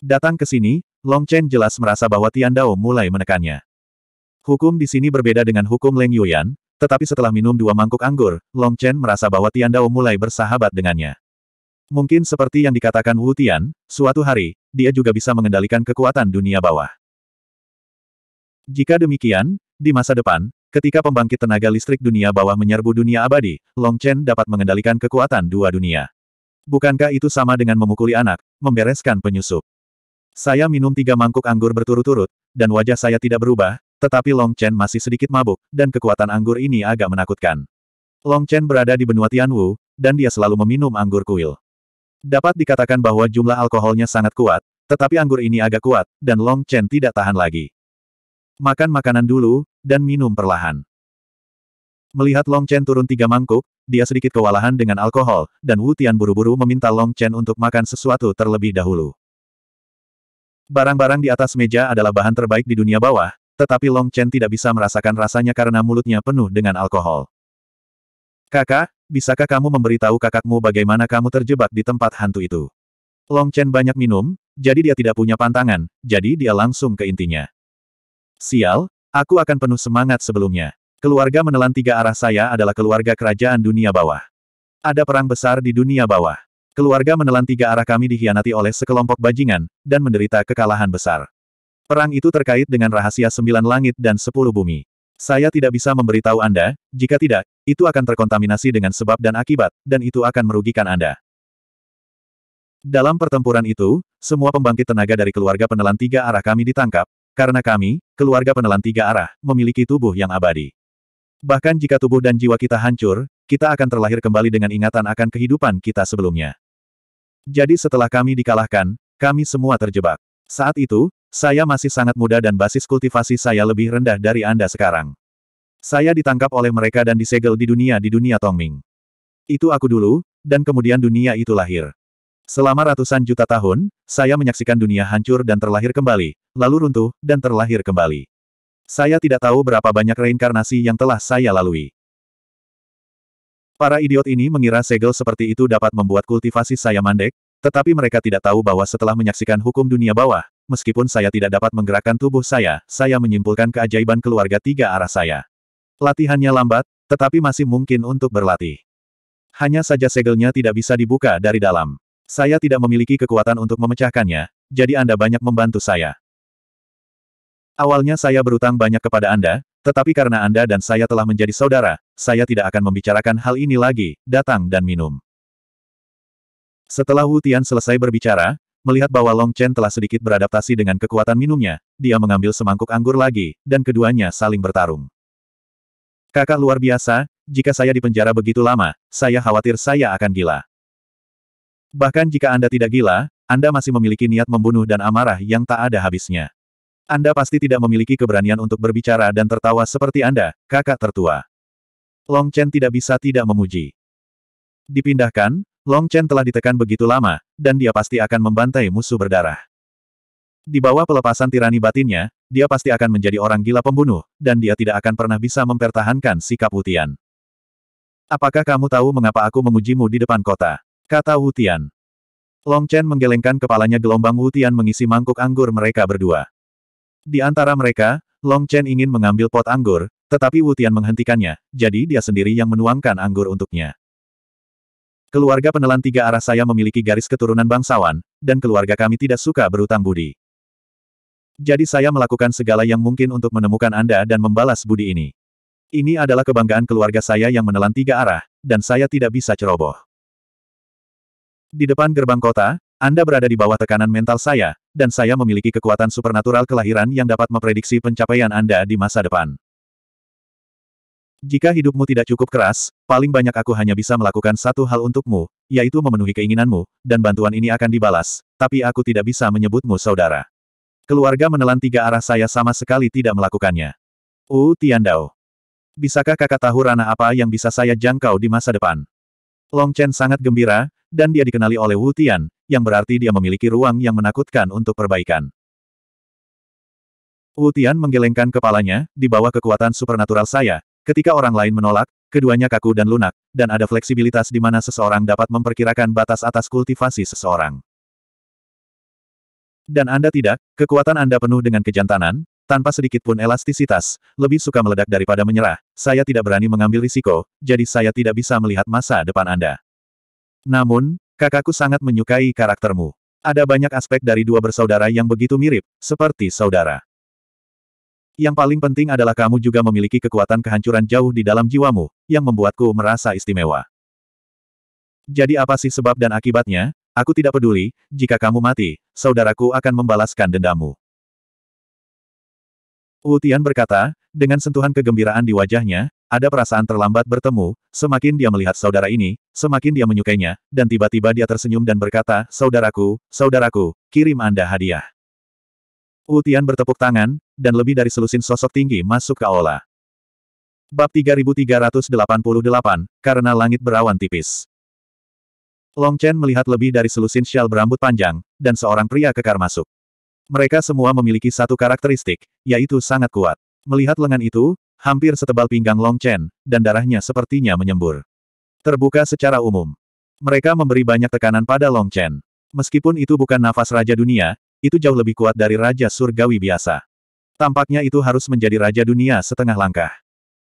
Datang ke sini, Long Chen jelas merasa bahwa Tian Dao mulai menekannya. Hukum di sini berbeda dengan hukum Leng Yuyan, tetapi setelah minum dua mangkuk anggur, Long Chen merasa bahwa Tian Dao mulai bersahabat dengannya. Mungkin seperti yang dikatakan Wu Tian, suatu hari, dia juga bisa mengendalikan kekuatan dunia bawah. Jika demikian, di masa depan, ketika pembangkit tenaga listrik dunia bawah menyerbu dunia abadi, Long Chen dapat mengendalikan kekuatan dua dunia. Bukankah itu sama dengan memukuli anak, membereskan penyusup? Saya minum tiga mangkuk anggur berturut-turut, dan wajah saya tidak berubah, tetapi Long Chen masih sedikit mabuk, dan kekuatan anggur ini agak menakutkan. Long Chen berada di benua Tianwu, dan dia selalu meminum anggur kuil. Dapat dikatakan bahwa jumlah alkoholnya sangat kuat, tetapi anggur ini agak kuat, dan Long Chen tidak tahan lagi. Makan makanan dulu, dan minum perlahan. Melihat Long Chen turun tiga mangkuk, dia sedikit kewalahan dengan alkohol, dan Wu Tian buru-buru meminta Long Chen untuk makan sesuatu terlebih dahulu. Barang-barang di atas meja adalah bahan terbaik di dunia bawah, tetapi Long Chen tidak bisa merasakan rasanya karena mulutnya penuh dengan alkohol. Kakak, bisakah kamu memberitahu kakakmu bagaimana kamu terjebak di tempat hantu itu? Long Chen banyak minum, jadi dia tidak punya pantangan, jadi dia langsung ke intinya. Sial, aku akan penuh semangat sebelumnya. Keluarga menelan tiga arah saya adalah keluarga kerajaan dunia bawah. Ada perang besar di dunia bawah. Keluarga menelan tiga arah kami dihianati oleh sekelompok bajingan, dan menderita kekalahan besar. Perang itu terkait dengan rahasia sembilan langit dan sepuluh bumi. Saya tidak bisa memberitahu Anda, jika tidak, itu akan terkontaminasi dengan sebab dan akibat, dan itu akan merugikan Anda. Dalam pertempuran itu, semua pembangkit tenaga dari keluarga penelan tiga arah kami ditangkap, karena kami, keluarga penelan tiga arah, memiliki tubuh yang abadi. Bahkan jika tubuh dan jiwa kita hancur, kita akan terlahir kembali dengan ingatan akan kehidupan kita sebelumnya. Jadi setelah kami dikalahkan, kami semua terjebak. Saat itu, saya masih sangat muda dan basis kultivasi saya lebih rendah dari Anda sekarang. Saya ditangkap oleh mereka dan disegel di dunia di dunia Tongming. Itu aku dulu, dan kemudian dunia itu lahir. Selama ratusan juta tahun, saya menyaksikan dunia hancur dan terlahir kembali, lalu runtuh, dan terlahir kembali. Saya tidak tahu berapa banyak reinkarnasi yang telah saya lalui. Para idiot ini mengira segel seperti itu dapat membuat kultivasi saya mandek, tetapi mereka tidak tahu bahwa setelah menyaksikan hukum dunia bawah, meskipun saya tidak dapat menggerakkan tubuh saya, saya menyimpulkan keajaiban keluarga tiga arah saya. Latihannya lambat, tetapi masih mungkin untuk berlatih. Hanya saja segelnya tidak bisa dibuka dari dalam. Saya tidak memiliki kekuatan untuk memecahkannya, jadi Anda banyak membantu saya. Awalnya saya berutang banyak kepada Anda, tetapi karena Anda dan saya telah menjadi saudara, saya tidak akan membicarakan hal ini lagi, datang dan minum. Setelah Wu Tian selesai berbicara, melihat bahwa Long Chen telah sedikit beradaptasi dengan kekuatan minumnya, dia mengambil semangkuk anggur lagi, dan keduanya saling bertarung. Kakak luar biasa, jika saya dipenjara begitu lama, saya khawatir saya akan gila. Bahkan jika Anda tidak gila, Anda masih memiliki niat membunuh dan amarah yang tak ada habisnya. Anda pasti tidak memiliki keberanian untuk berbicara dan tertawa seperti Anda, kakak tertua. Long Chen tidak bisa tidak memuji. Dipindahkan, Long Chen telah ditekan begitu lama, dan dia pasti akan membantai musuh berdarah. Di bawah pelepasan tirani batinnya, dia pasti akan menjadi orang gila pembunuh, dan dia tidak akan pernah bisa mempertahankan sikap Utian. Apakah kamu tahu mengapa aku mengujimu di depan kota? Kata Wutian. Long Chen menggelengkan kepalanya gelombang Wutian mengisi mangkuk anggur mereka berdua. Di antara mereka, Long Chen ingin mengambil pot anggur, tetapi Wutian menghentikannya, jadi dia sendiri yang menuangkan anggur untuknya. Keluarga penelan tiga arah saya memiliki garis keturunan bangsawan, dan keluarga kami tidak suka berutang budi. Jadi saya melakukan segala yang mungkin untuk menemukan Anda dan membalas budi ini. Ini adalah kebanggaan keluarga saya yang menelan tiga arah, dan saya tidak bisa ceroboh. Di depan gerbang kota, Anda berada di bawah tekanan mental saya, dan saya memiliki kekuatan supernatural kelahiran yang dapat memprediksi pencapaian Anda di masa depan. Jika hidupmu tidak cukup keras, paling banyak aku hanya bisa melakukan satu hal untukmu, yaitu memenuhi keinginanmu, dan bantuan ini akan dibalas, tapi aku tidak bisa menyebutmu saudara. Keluarga menelan tiga arah saya sama sekali tidak melakukannya. U Tiandao. Bisakah kakak tahu ranah apa yang bisa saya jangkau di masa depan? Long Chen sangat gembira, dan dia dikenali oleh Wu Tian, yang berarti dia memiliki ruang yang menakutkan untuk perbaikan. Wu Tian menggelengkan kepalanya, di bawah kekuatan supernatural saya, ketika orang lain menolak, keduanya kaku dan lunak, dan ada fleksibilitas di mana seseorang dapat memperkirakan batas atas kultivasi seseorang. Dan Anda tidak, kekuatan Anda penuh dengan kejantanan, tanpa sedikit pun elastisitas, lebih suka meledak daripada menyerah, saya tidak berani mengambil risiko, jadi saya tidak bisa melihat masa depan Anda. Namun, kakakku sangat menyukai karaktermu. Ada banyak aspek dari dua bersaudara yang begitu mirip, seperti saudara. Yang paling penting adalah kamu juga memiliki kekuatan kehancuran jauh di dalam jiwamu, yang membuatku merasa istimewa. Jadi apa sih sebab dan akibatnya? Aku tidak peduli, jika kamu mati, saudaraku akan membalaskan dendamu. Wu berkata, dengan sentuhan kegembiraan di wajahnya, ada perasaan terlambat bertemu, semakin dia melihat saudara ini, semakin dia menyukainya, dan tiba-tiba dia tersenyum dan berkata, Saudaraku, saudaraku, kirim Anda hadiah. Utian bertepuk tangan, dan lebih dari selusin sosok tinggi masuk ke aula. Bab 3388, karena langit berawan tipis. Long Chen melihat lebih dari selusin shell berambut panjang, dan seorang pria kekar masuk. Mereka semua memiliki satu karakteristik, yaitu sangat kuat. Melihat lengan itu, hampir setebal pinggang Long Chen, dan darahnya sepertinya menyembur. Terbuka secara umum. Mereka memberi banyak tekanan pada Long Chen. Meskipun itu bukan nafas Raja Dunia, itu jauh lebih kuat dari Raja Surgawi biasa. Tampaknya itu harus menjadi Raja Dunia setengah langkah.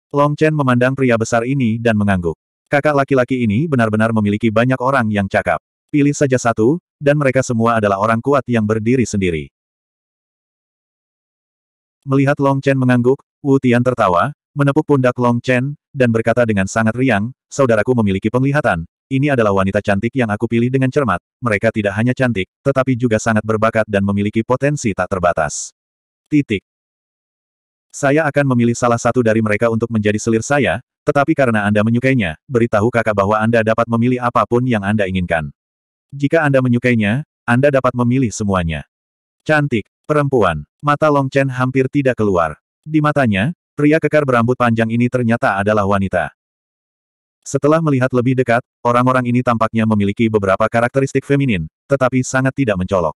Long Chen memandang pria besar ini dan mengangguk. Kakak laki-laki ini benar-benar memiliki banyak orang yang cakap. Pilih saja satu, dan mereka semua adalah orang kuat yang berdiri sendiri. Melihat Long Chen mengangguk, Wu Tian tertawa, menepuk pundak Long Chen, dan berkata dengan sangat riang, saudaraku memiliki penglihatan, ini adalah wanita cantik yang aku pilih dengan cermat, mereka tidak hanya cantik, tetapi juga sangat berbakat dan memiliki potensi tak terbatas. Titik. Saya akan memilih salah satu dari mereka untuk menjadi selir saya, tetapi karena Anda menyukainya, beritahu kakak bahwa Anda dapat memilih apapun yang Anda inginkan. Jika Anda menyukainya, Anda dapat memilih semuanya. Cantik, perempuan, mata Long Chen hampir tidak keluar. Di matanya, pria kekar berambut panjang ini ternyata adalah wanita. Setelah melihat lebih dekat, orang-orang ini tampaknya memiliki beberapa karakteristik feminin, tetapi sangat tidak mencolok.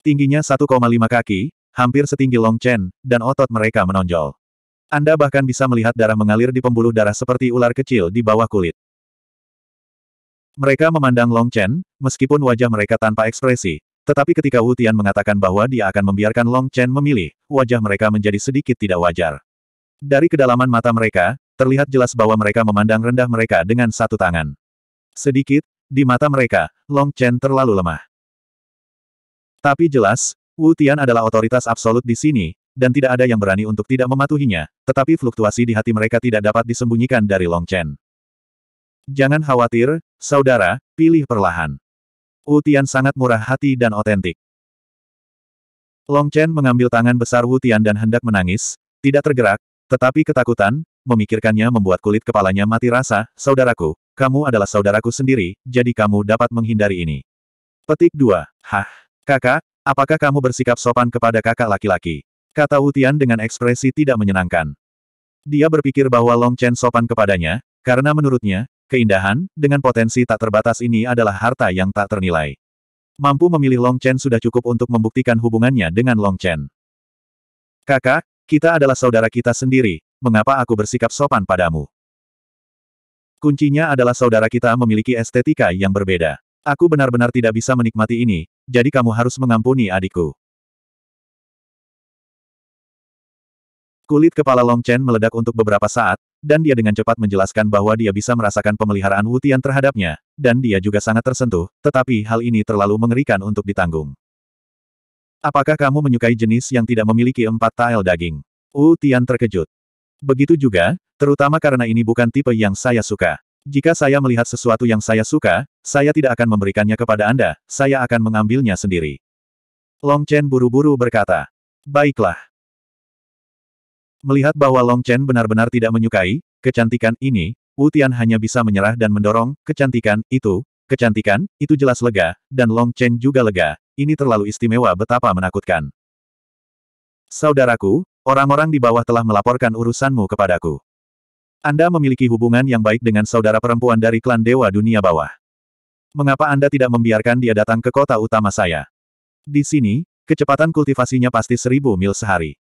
Tingginya 1,5 kaki, hampir setinggi Long Chen, dan otot mereka menonjol. Anda bahkan bisa melihat darah mengalir di pembuluh darah seperti ular kecil di bawah kulit. Mereka memandang Long Chen, meskipun wajah mereka tanpa ekspresi, tetapi ketika Wu Tian mengatakan bahwa dia akan membiarkan Long Chen memilih, wajah mereka menjadi sedikit tidak wajar. Dari kedalaman mata mereka, terlihat jelas bahwa mereka memandang rendah mereka dengan satu tangan. Sedikit, di mata mereka, Long Chen terlalu lemah. Tapi jelas, Wu Tian adalah otoritas absolut di sini, dan tidak ada yang berani untuk tidak mematuhinya, tetapi fluktuasi di hati mereka tidak dapat disembunyikan dari Long Chen. Jangan khawatir, saudara, pilih perlahan. Wu Tian sangat murah hati dan otentik. Long Chen mengambil tangan besar Wu Tian dan hendak menangis, tidak tergerak, tetapi ketakutan, memikirkannya membuat kulit kepalanya mati rasa, saudaraku, kamu adalah saudaraku sendiri, jadi kamu dapat menghindari ini. Petik 2. Hah, kakak, apakah kamu bersikap sopan kepada kakak laki-laki? Kata Wu Tian dengan ekspresi tidak menyenangkan. Dia berpikir bahwa Long Chen sopan kepadanya, karena menurutnya, Keindahan, dengan potensi tak terbatas ini adalah harta yang tak ternilai. Mampu memilih Long Chen sudah cukup untuk membuktikan hubungannya dengan Long Chen. Kakak, kita adalah saudara kita sendiri, mengapa aku bersikap sopan padamu? Kuncinya adalah saudara kita memiliki estetika yang berbeda. Aku benar-benar tidak bisa menikmati ini, jadi kamu harus mengampuni adikku. Kulit kepala Long Chen meledak untuk beberapa saat, dan dia dengan cepat menjelaskan bahwa dia bisa merasakan pemeliharaan Wutian terhadapnya, dan dia juga sangat tersentuh, tetapi hal ini terlalu mengerikan untuk ditanggung. Apakah kamu menyukai jenis yang tidak memiliki empat tael daging? Tian terkejut. Begitu juga, terutama karena ini bukan tipe yang saya suka. Jika saya melihat sesuatu yang saya suka, saya tidak akan memberikannya kepada Anda, saya akan mengambilnya sendiri. Long Chen buru-buru berkata. Baiklah. Melihat bahwa Long Chen benar-benar tidak menyukai kecantikan ini, Wu Tian hanya bisa menyerah dan mendorong kecantikan itu, kecantikan itu jelas lega, dan Long Chen juga lega, ini terlalu istimewa betapa menakutkan. Saudaraku, orang-orang di bawah telah melaporkan urusanmu kepadaku. Anda memiliki hubungan yang baik dengan saudara perempuan dari klan Dewa Dunia Bawah. Mengapa Anda tidak membiarkan dia datang ke kota utama saya? Di sini, kecepatan kultivasinya pasti seribu mil sehari.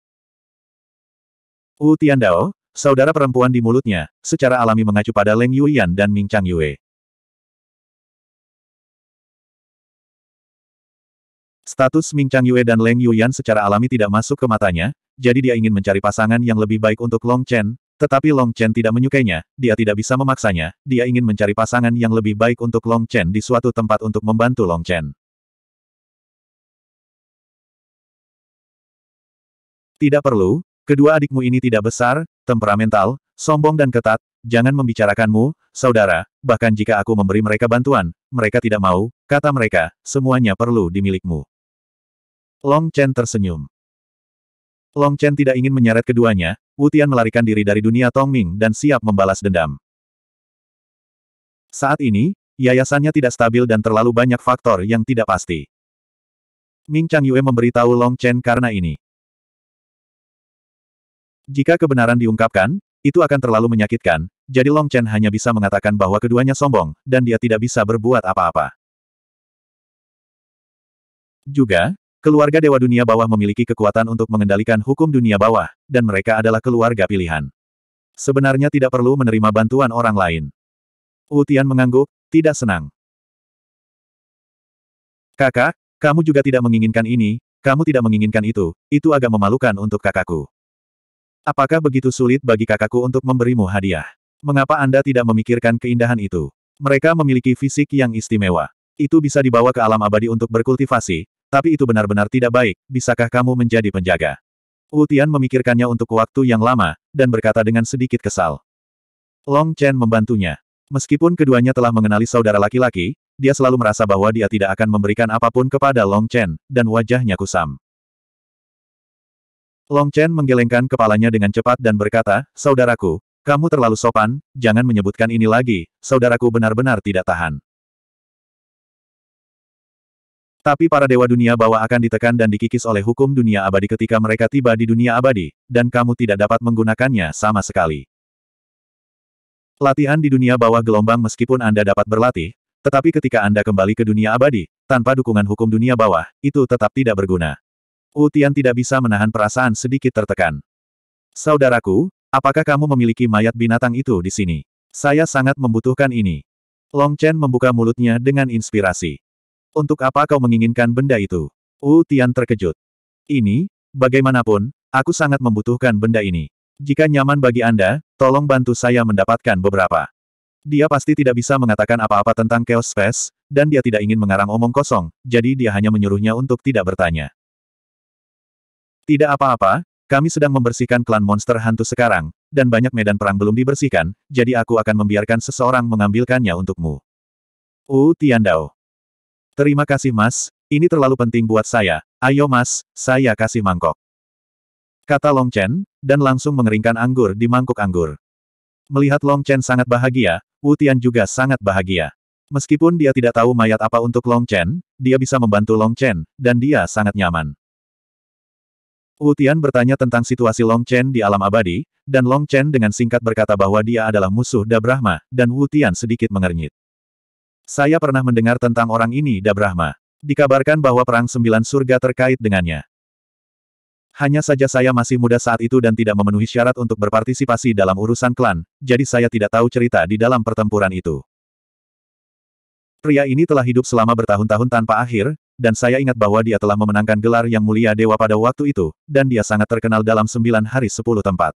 Wu Dao, saudara perempuan di mulutnya, secara alami mengacu pada Leng Yuyan dan Ming Chang Yue. Status Ming Chang Yue dan Leng Yuyan secara alami tidak masuk ke matanya, jadi dia ingin mencari pasangan yang lebih baik untuk Long Chen, tetapi Long Chen tidak menyukainya, dia tidak bisa memaksanya, dia ingin mencari pasangan yang lebih baik untuk Long Chen di suatu tempat untuk membantu Long Chen. Tidak perlu, Kedua adikmu ini tidak besar, temperamental, sombong dan ketat, jangan membicarakanmu, saudara, bahkan jika aku memberi mereka bantuan, mereka tidak mau, kata mereka, semuanya perlu dimilikmu. Long Chen tersenyum. Long Chen tidak ingin menyeret keduanya, Wutian melarikan diri dari dunia Tong Ming dan siap membalas dendam. Saat ini, yayasannya tidak stabil dan terlalu banyak faktor yang tidak pasti. Ming Chang Yue memberitahu Long Chen karena ini. Jika kebenaran diungkapkan, itu akan terlalu menyakitkan, jadi Long Chen hanya bisa mengatakan bahwa keduanya sombong, dan dia tidak bisa berbuat apa-apa. Juga, keluarga Dewa Dunia Bawah memiliki kekuatan untuk mengendalikan hukum dunia bawah, dan mereka adalah keluarga pilihan. Sebenarnya tidak perlu menerima bantuan orang lain. Utian mengangguk, tidak senang. Kakak, kamu juga tidak menginginkan ini, kamu tidak menginginkan itu, itu agak memalukan untuk kakakku. Apakah begitu sulit bagi kakakku untuk memberimu hadiah? Mengapa Anda tidak memikirkan keindahan itu? Mereka memiliki fisik yang istimewa. Itu bisa dibawa ke alam abadi untuk berkultivasi, tapi itu benar-benar tidak baik, bisakah kamu menjadi penjaga? Wu memikirkannya untuk waktu yang lama, dan berkata dengan sedikit kesal. Long Chen membantunya. Meskipun keduanya telah mengenali saudara laki-laki, dia selalu merasa bahwa dia tidak akan memberikan apapun kepada Long Chen, dan wajahnya kusam. Long Chen menggelengkan kepalanya dengan cepat dan berkata, Saudaraku, kamu terlalu sopan, jangan menyebutkan ini lagi, saudaraku benar-benar tidak tahan. Tapi para dewa dunia bawah akan ditekan dan dikikis oleh hukum dunia abadi ketika mereka tiba di dunia abadi, dan kamu tidak dapat menggunakannya sama sekali. Latihan di dunia bawah gelombang meskipun Anda dapat berlatih, tetapi ketika Anda kembali ke dunia abadi, tanpa dukungan hukum dunia bawah, itu tetap tidak berguna. Tian tidak bisa menahan perasaan sedikit tertekan. Saudaraku, apakah kamu memiliki mayat binatang itu di sini? Saya sangat membutuhkan ini. Long Chen membuka mulutnya dengan inspirasi. Untuk apa kau menginginkan benda itu? Wu Tian terkejut. Ini, bagaimanapun, aku sangat membutuhkan benda ini. Jika nyaman bagi Anda, tolong bantu saya mendapatkan beberapa. Dia pasti tidak bisa mengatakan apa-apa tentang Chaos Space, dan dia tidak ingin mengarang omong kosong, jadi dia hanya menyuruhnya untuk tidak bertanya. Tidak apa-apa, kami sedang membersihkan klan monster hantu sekarang, dan banyak medan perang belum dibersihkan, jadi aku akan membiarkan seseorang mengambilkannya untukmu. U Dao, Terima kasih mas, ini terlalu penting buat saya, ayo mas, saya kasih mangkok. Kata Long Chen, dan langsung mengeringkan anggur di mangkuk anggur. Melihat Long Chen sangat bahagia, Wu Tian juga sangat bahagia. Meskipun dia tidak tahu mayat apa untuk Long Chen, dia bisa membantu Long Chen, dan dia sangat nyaman. Wu Tian bertanya tentang situasi Long Chen di alam abadi, dan Long Chen dengan singkat berkata bahwa dia adalah musuh Da Brahma, dan Wu Tian sedikit mengernyit. Saya pernah mendengar tentang orang ini Da Brahma. Dikabarkan bahwa Perang Sembilan Surga terkait dengannya. Hanya saja saya masih muda saat itu dan tidak memenuhi syarat untuk berpartisipasi dalam urusan klan, jadi saya tidak tahu cerita di dalam pertempuran itu. Pria ini telah hidup selama bertahun-tahun tanpa akhir, dan saya ingat bahwa dia telah memenangkan gelar yang mulia dewa pada waktu itu, dan dia sangat terkenal dalam sembilan hari sepuluh tempat.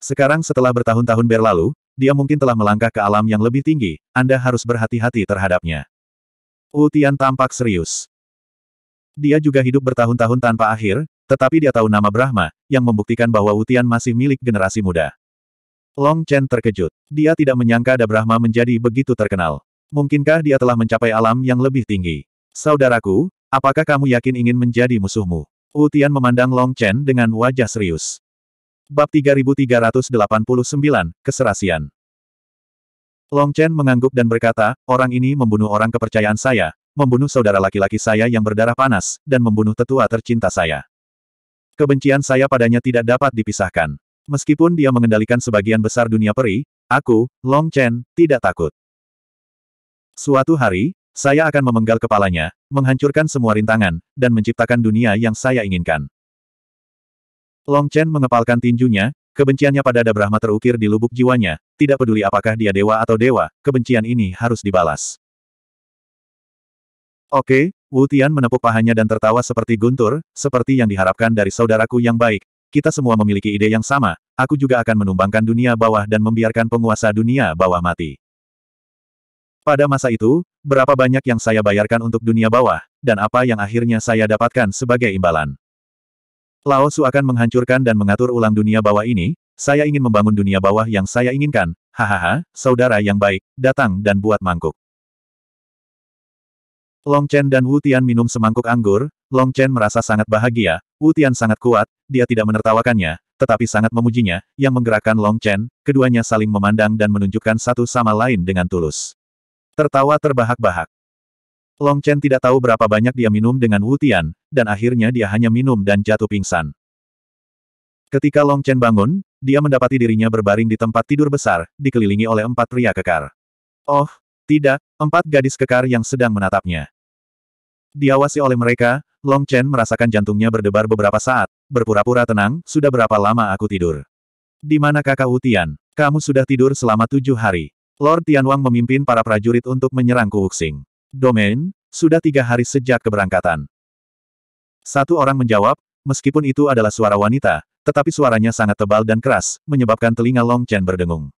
Sekarang setelah bertahun-tahun berlalu, dia mungkin telah melangkah ke alam yang lebih tinggi, Anda harus berhati-hati terhadapnya. Utian tampak serius. Dia juga hidup bertahun-tahun tanpa akhir, tetapi dia tahu nama Brahma, yang membuktikan bahwa Utian masih milik generasi muda. Long Chen terkejut. Dia tidak menyangka ada Brahma menjadi begitu terkenal. Mungkinkah dia telah mencapai alam yang lebih tinggi? Saudaraku, apakah kamu yakin ingin menjadi musuhmu? Utian memandang Long Chen dengan wajah serius. Bab 3389, Keserasian Long Chen mengangguk dan berkata, orang ini membunuh orang kepercayaan saya, membunuh saudara laki-laki saya yang berdarah panas, dan membunuh tetua tercinta saya. Kebencian saya padanya tidak dapat dipisahkan. Meskipun dia mengendalikan sebagian besar dunia peri, aku, Long Chen, tidak takut. Suatu hari, saya akan memenggal kepalanya, menghancurkan semua rintangan, dan menciptakan dunia yang saya inginkan. Long Chen mengepalkan tinjunya, kebenciannya pada Dabrahma terukir di lubuk jiwanya, tidak peduli apakah dia dewa atau dewa, kebencian ini harus dibalas. Oke, Wu Tian menepuk pahanya dan tertawa seperti guntur, seperti yang diharapkan dari saudaraku yang baik, kita semua memiliki ide yang sama, aku juga akan menumbangkan dunia bawah dan membiarkan penguasa dunia bawah mati. Pada masa itu, berapa banyak yang saya bayarkan untuk dunia bawah, dan apa yang akhirnya saya dapatkan sebagai imbalan. Lao Su akan menghancurkan dan mengatur ulang dunia bawah ini, saya ingin membangun dunia bawah yang saya inginkan, hahaha, saudara yang baik, datang dan buat mangkuk. Long Chen dan Wu Tian minum semangkuk anggur, Long Chen merasa sangat bahagia, Wu Tian sangat kuat, dia tidak menertawakannya, tetapi sangat memujinya, yang menggerakkan Long Chen, keduanya saling memandang dan menunjukkan satu sama lain dengan tulus. Tertawa terbahak-bahak. Long Chen tidak tahu berapa banyak dia minum dengan Wu Tian, dan akhirnya dia hanya minum dan jatuh pingsan. Ketika Long Chen bangun, dia mendapati dirinya berbaring di tempat tidur besar, dikelilingi oleh empat pria kekar. Oh, tidak, empat gadis kekar yang sedang menatapnya. Diawasi oleh mereka, Long Chen merasakan jantungnya berdebar beberapa saat, berpura-pura tenang, sudah berapa lama aku tidur. Di mana kakak Wu Tian? Kamu sudah tidur selama tujuh hari. Lord Tianwang memimpin para prajurit untuk menyerang Kuwuxing. Domain, sudah tiga hari sejak keberangkatan. Satu orang menjawab, meskipun itu adalah suara wanita, tetapi suaranya sangat tebal dan keras, menyebabkan telinga Long Chen berdengung.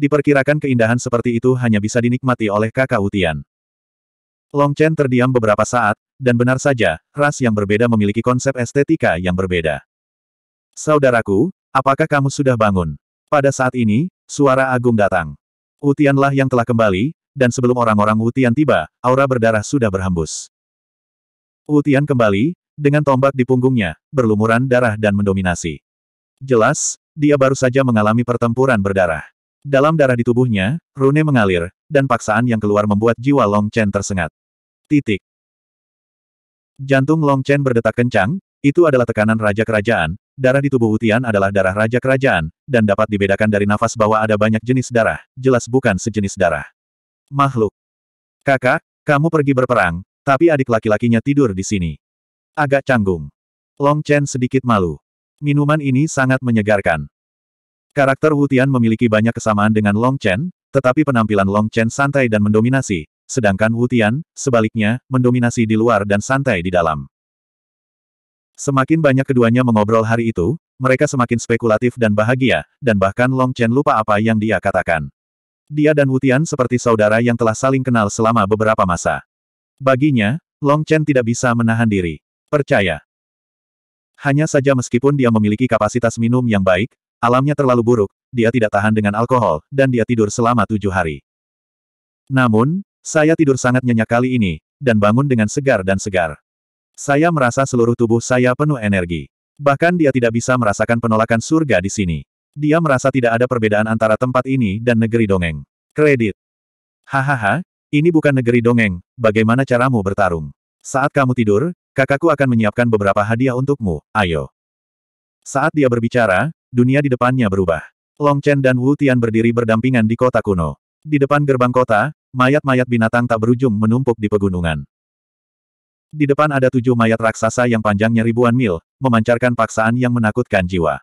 Diperkirakan keindahan seperti itu hanya bisa dinikmati oleh kakak Utian. Long Chen terdiam beberapa saat, dan benar saja, ras yang berbeda memiliki konsep estetika yang berbeda. Saudaraku, apakah kamu sudah bangun? Pada saat ini, suara agung datang. Utianlah yang telah kembali, dan sebelum orang-orang Utian tiba, aura berdarah sudah berhembus. Utian kembali, dengan tombak di punggungnya, berlumuran darah dan mendominasi. Jelas, dia baru saja mengalami pertempuran berdarah. Dalam darah di tubuhnya, rune mengalir, dan paksaan yang keluar membuat jiwa Long Chen tersengat. Titik. Jantung Long Chen berdetak kencang, itu adalah tekanan raja kerajaan, Darah di tubuh Utian adalah darah raja kerajaan, dan dapat dibedakan dari nafas bahwa ada banyak jenis darah, jelas bukan sejenis darah. Makhluk. Kakak, kamu pergi berperang, tapi adik laki-lakinya tidur di sini. Agak canggung. Long Chen sedikit malu. Minuman ini sangat menyegarkan. Karakter Wutian memiliki banyak kesamaan dengan Long Chen, tetapi penampilan Long Chen santai dan mendominasi, sedangkan Wutian, sebaliknya, mendominasi di luar dan santai di dalam. Semakin banyak keduanya mengobrol hari itu, mereka semakin spekulatif dan bahagia, dan bahkan Long Chen lupa apa yang dia katakan. Dia dan Wutian seperti saudara yang telah saling kenal selama beberapa masa. Baginya, Long Chen tidak bisa menahan diri. Percaya. Hanya saja meskipun dia memiliki kapasitas minum yang baik, alamnya terlalu buruk, dia tidak tahan dengan alkohol, dan dia tidur selama tujuh hari. Namun, saya tidur sangat nyenyak kali ini, dan bangun dengan segar dan segar. Saya merasa seluruh tubuh saya penuh energi. Bahkan dia tidak bisa merasakan penolakan surga di sini. Dia merasa tidak ada perbedaan antara tempat ini dan negeri dongeng. Kredit. Hahaha, ini bukan negeri dongeng, bagaimana caramu bertarung? Saat kamu tidur, kakakku akan menyiapkan beberapa hadiah untukmu, ayo. Saat dia berbicara, dunia di depannya berubah. Long Chen dan Wu Tian berdiri berdampingan di kota kuno. Di depan gerbang kota, mayat-mayat binatang tak berujung menumpuk di pegunungan. Di depan ada tujuh mayat raksasa yang panjangnya ribuan mil, memancarkan paksaan yang menakutkan jiwa.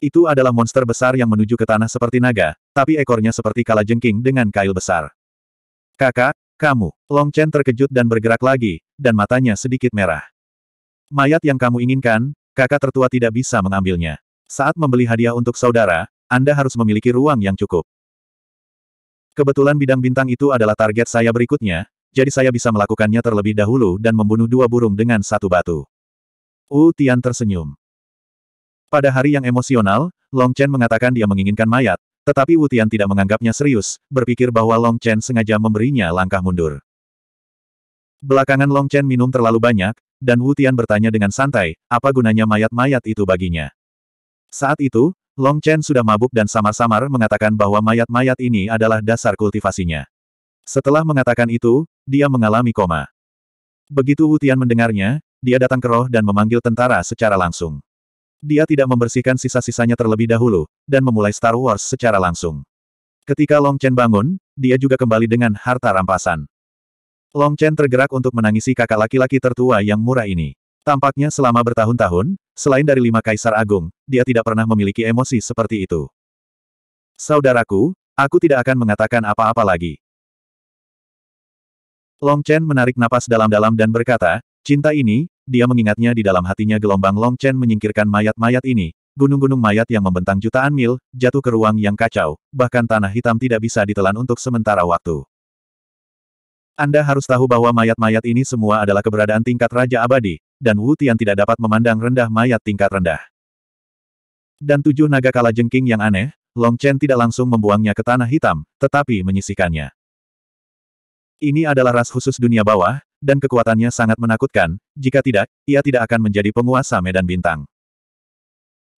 Itu adalah monster besar yang menuju ke tanah seperti naga, tapi ekornya seperti kala jengking dengan kail besar. Kakak, kamu, Long Chen terkejut dan bergerak lagi, dan matanya sedikit merah. Mayat yang kamu inginkan, kakak tertua tidak bisa mengambilnya. Saat membeli hadiah untuk saudara, Anda harus memiliki ruang yang cukup. Kebetulan bidang bintang itu adalah target saya berikutnya, jadi saya bisa melakukannya terlebih dahulu dan membunuh dua burung dengan satu batu. Wu Tian tersenyum. Pada hari yang emosional, Long Chen mengatakan dia menginginkan mayat, tetapi Wu Tian tidak menganggapnya serius, berpikir bahwa Long Chen sengaja memberinya langkah mundur. Belakangan Long Chen minum terlalu banyak, dan Wu Tian bertanya dengan santai, apa gunanya mayat-mayat itu baginya. Saat itu, Long Chen sudah mabuk dan samar-samar mengatakan bahwa mayat-mayat ini adalah dasar kultivasinya. Setelah mengatakan itu, dia mengalami koma. Begitu Wutian mendengarnya, dia datang ke roh dan memanggil tentara secara langsung. Dia tidak membersihkan sisa-sisanya terlebih dahulu, dan memulai Star Wars secara langsung. Ketika Long Chen bangun, dia juga kembali dengan harta rampasan. Long Chen tergerak untuk menangisi kakak laki-laki tertua yang murah ini. Tampaknya selama bertahun-tahun, selain dari lima kaisar agung, dia tidak pernah memiliki emosi seperti itu. Saudaraku, aku tidak akan mengatakan apa-apa lagi. Long Chen menarik napas dalam-dalam dan berkata, cinta ini, dia mengingatnya di dalam hatinya gelombang Long Chen menyingkirkan mayat-mayat ini, gunung-gunung mayat yang membentang jutaan mil, jatuh ke ruang yang kacau, bahkan tanah hitam tidak bisa ditelan untuk sementara waktu. Anda harus tahu bahwa mayat-mayat ini semua adalah keberadaan tingkat Raja Abadi, dan Wu Tian tidak dapat memandang rendah mayat tingkat rendah. Dan tujuh naga kala jengking yang aneh, Long Chen tidak langsung membuangnya ke tanah hitam, tetapi menyisikannya." Ini adalah ras khusus dunia bawah, dan kekuatannya sangat menakutkan, jika tidak, ia tidak akan menjadi penguasa medan bintang.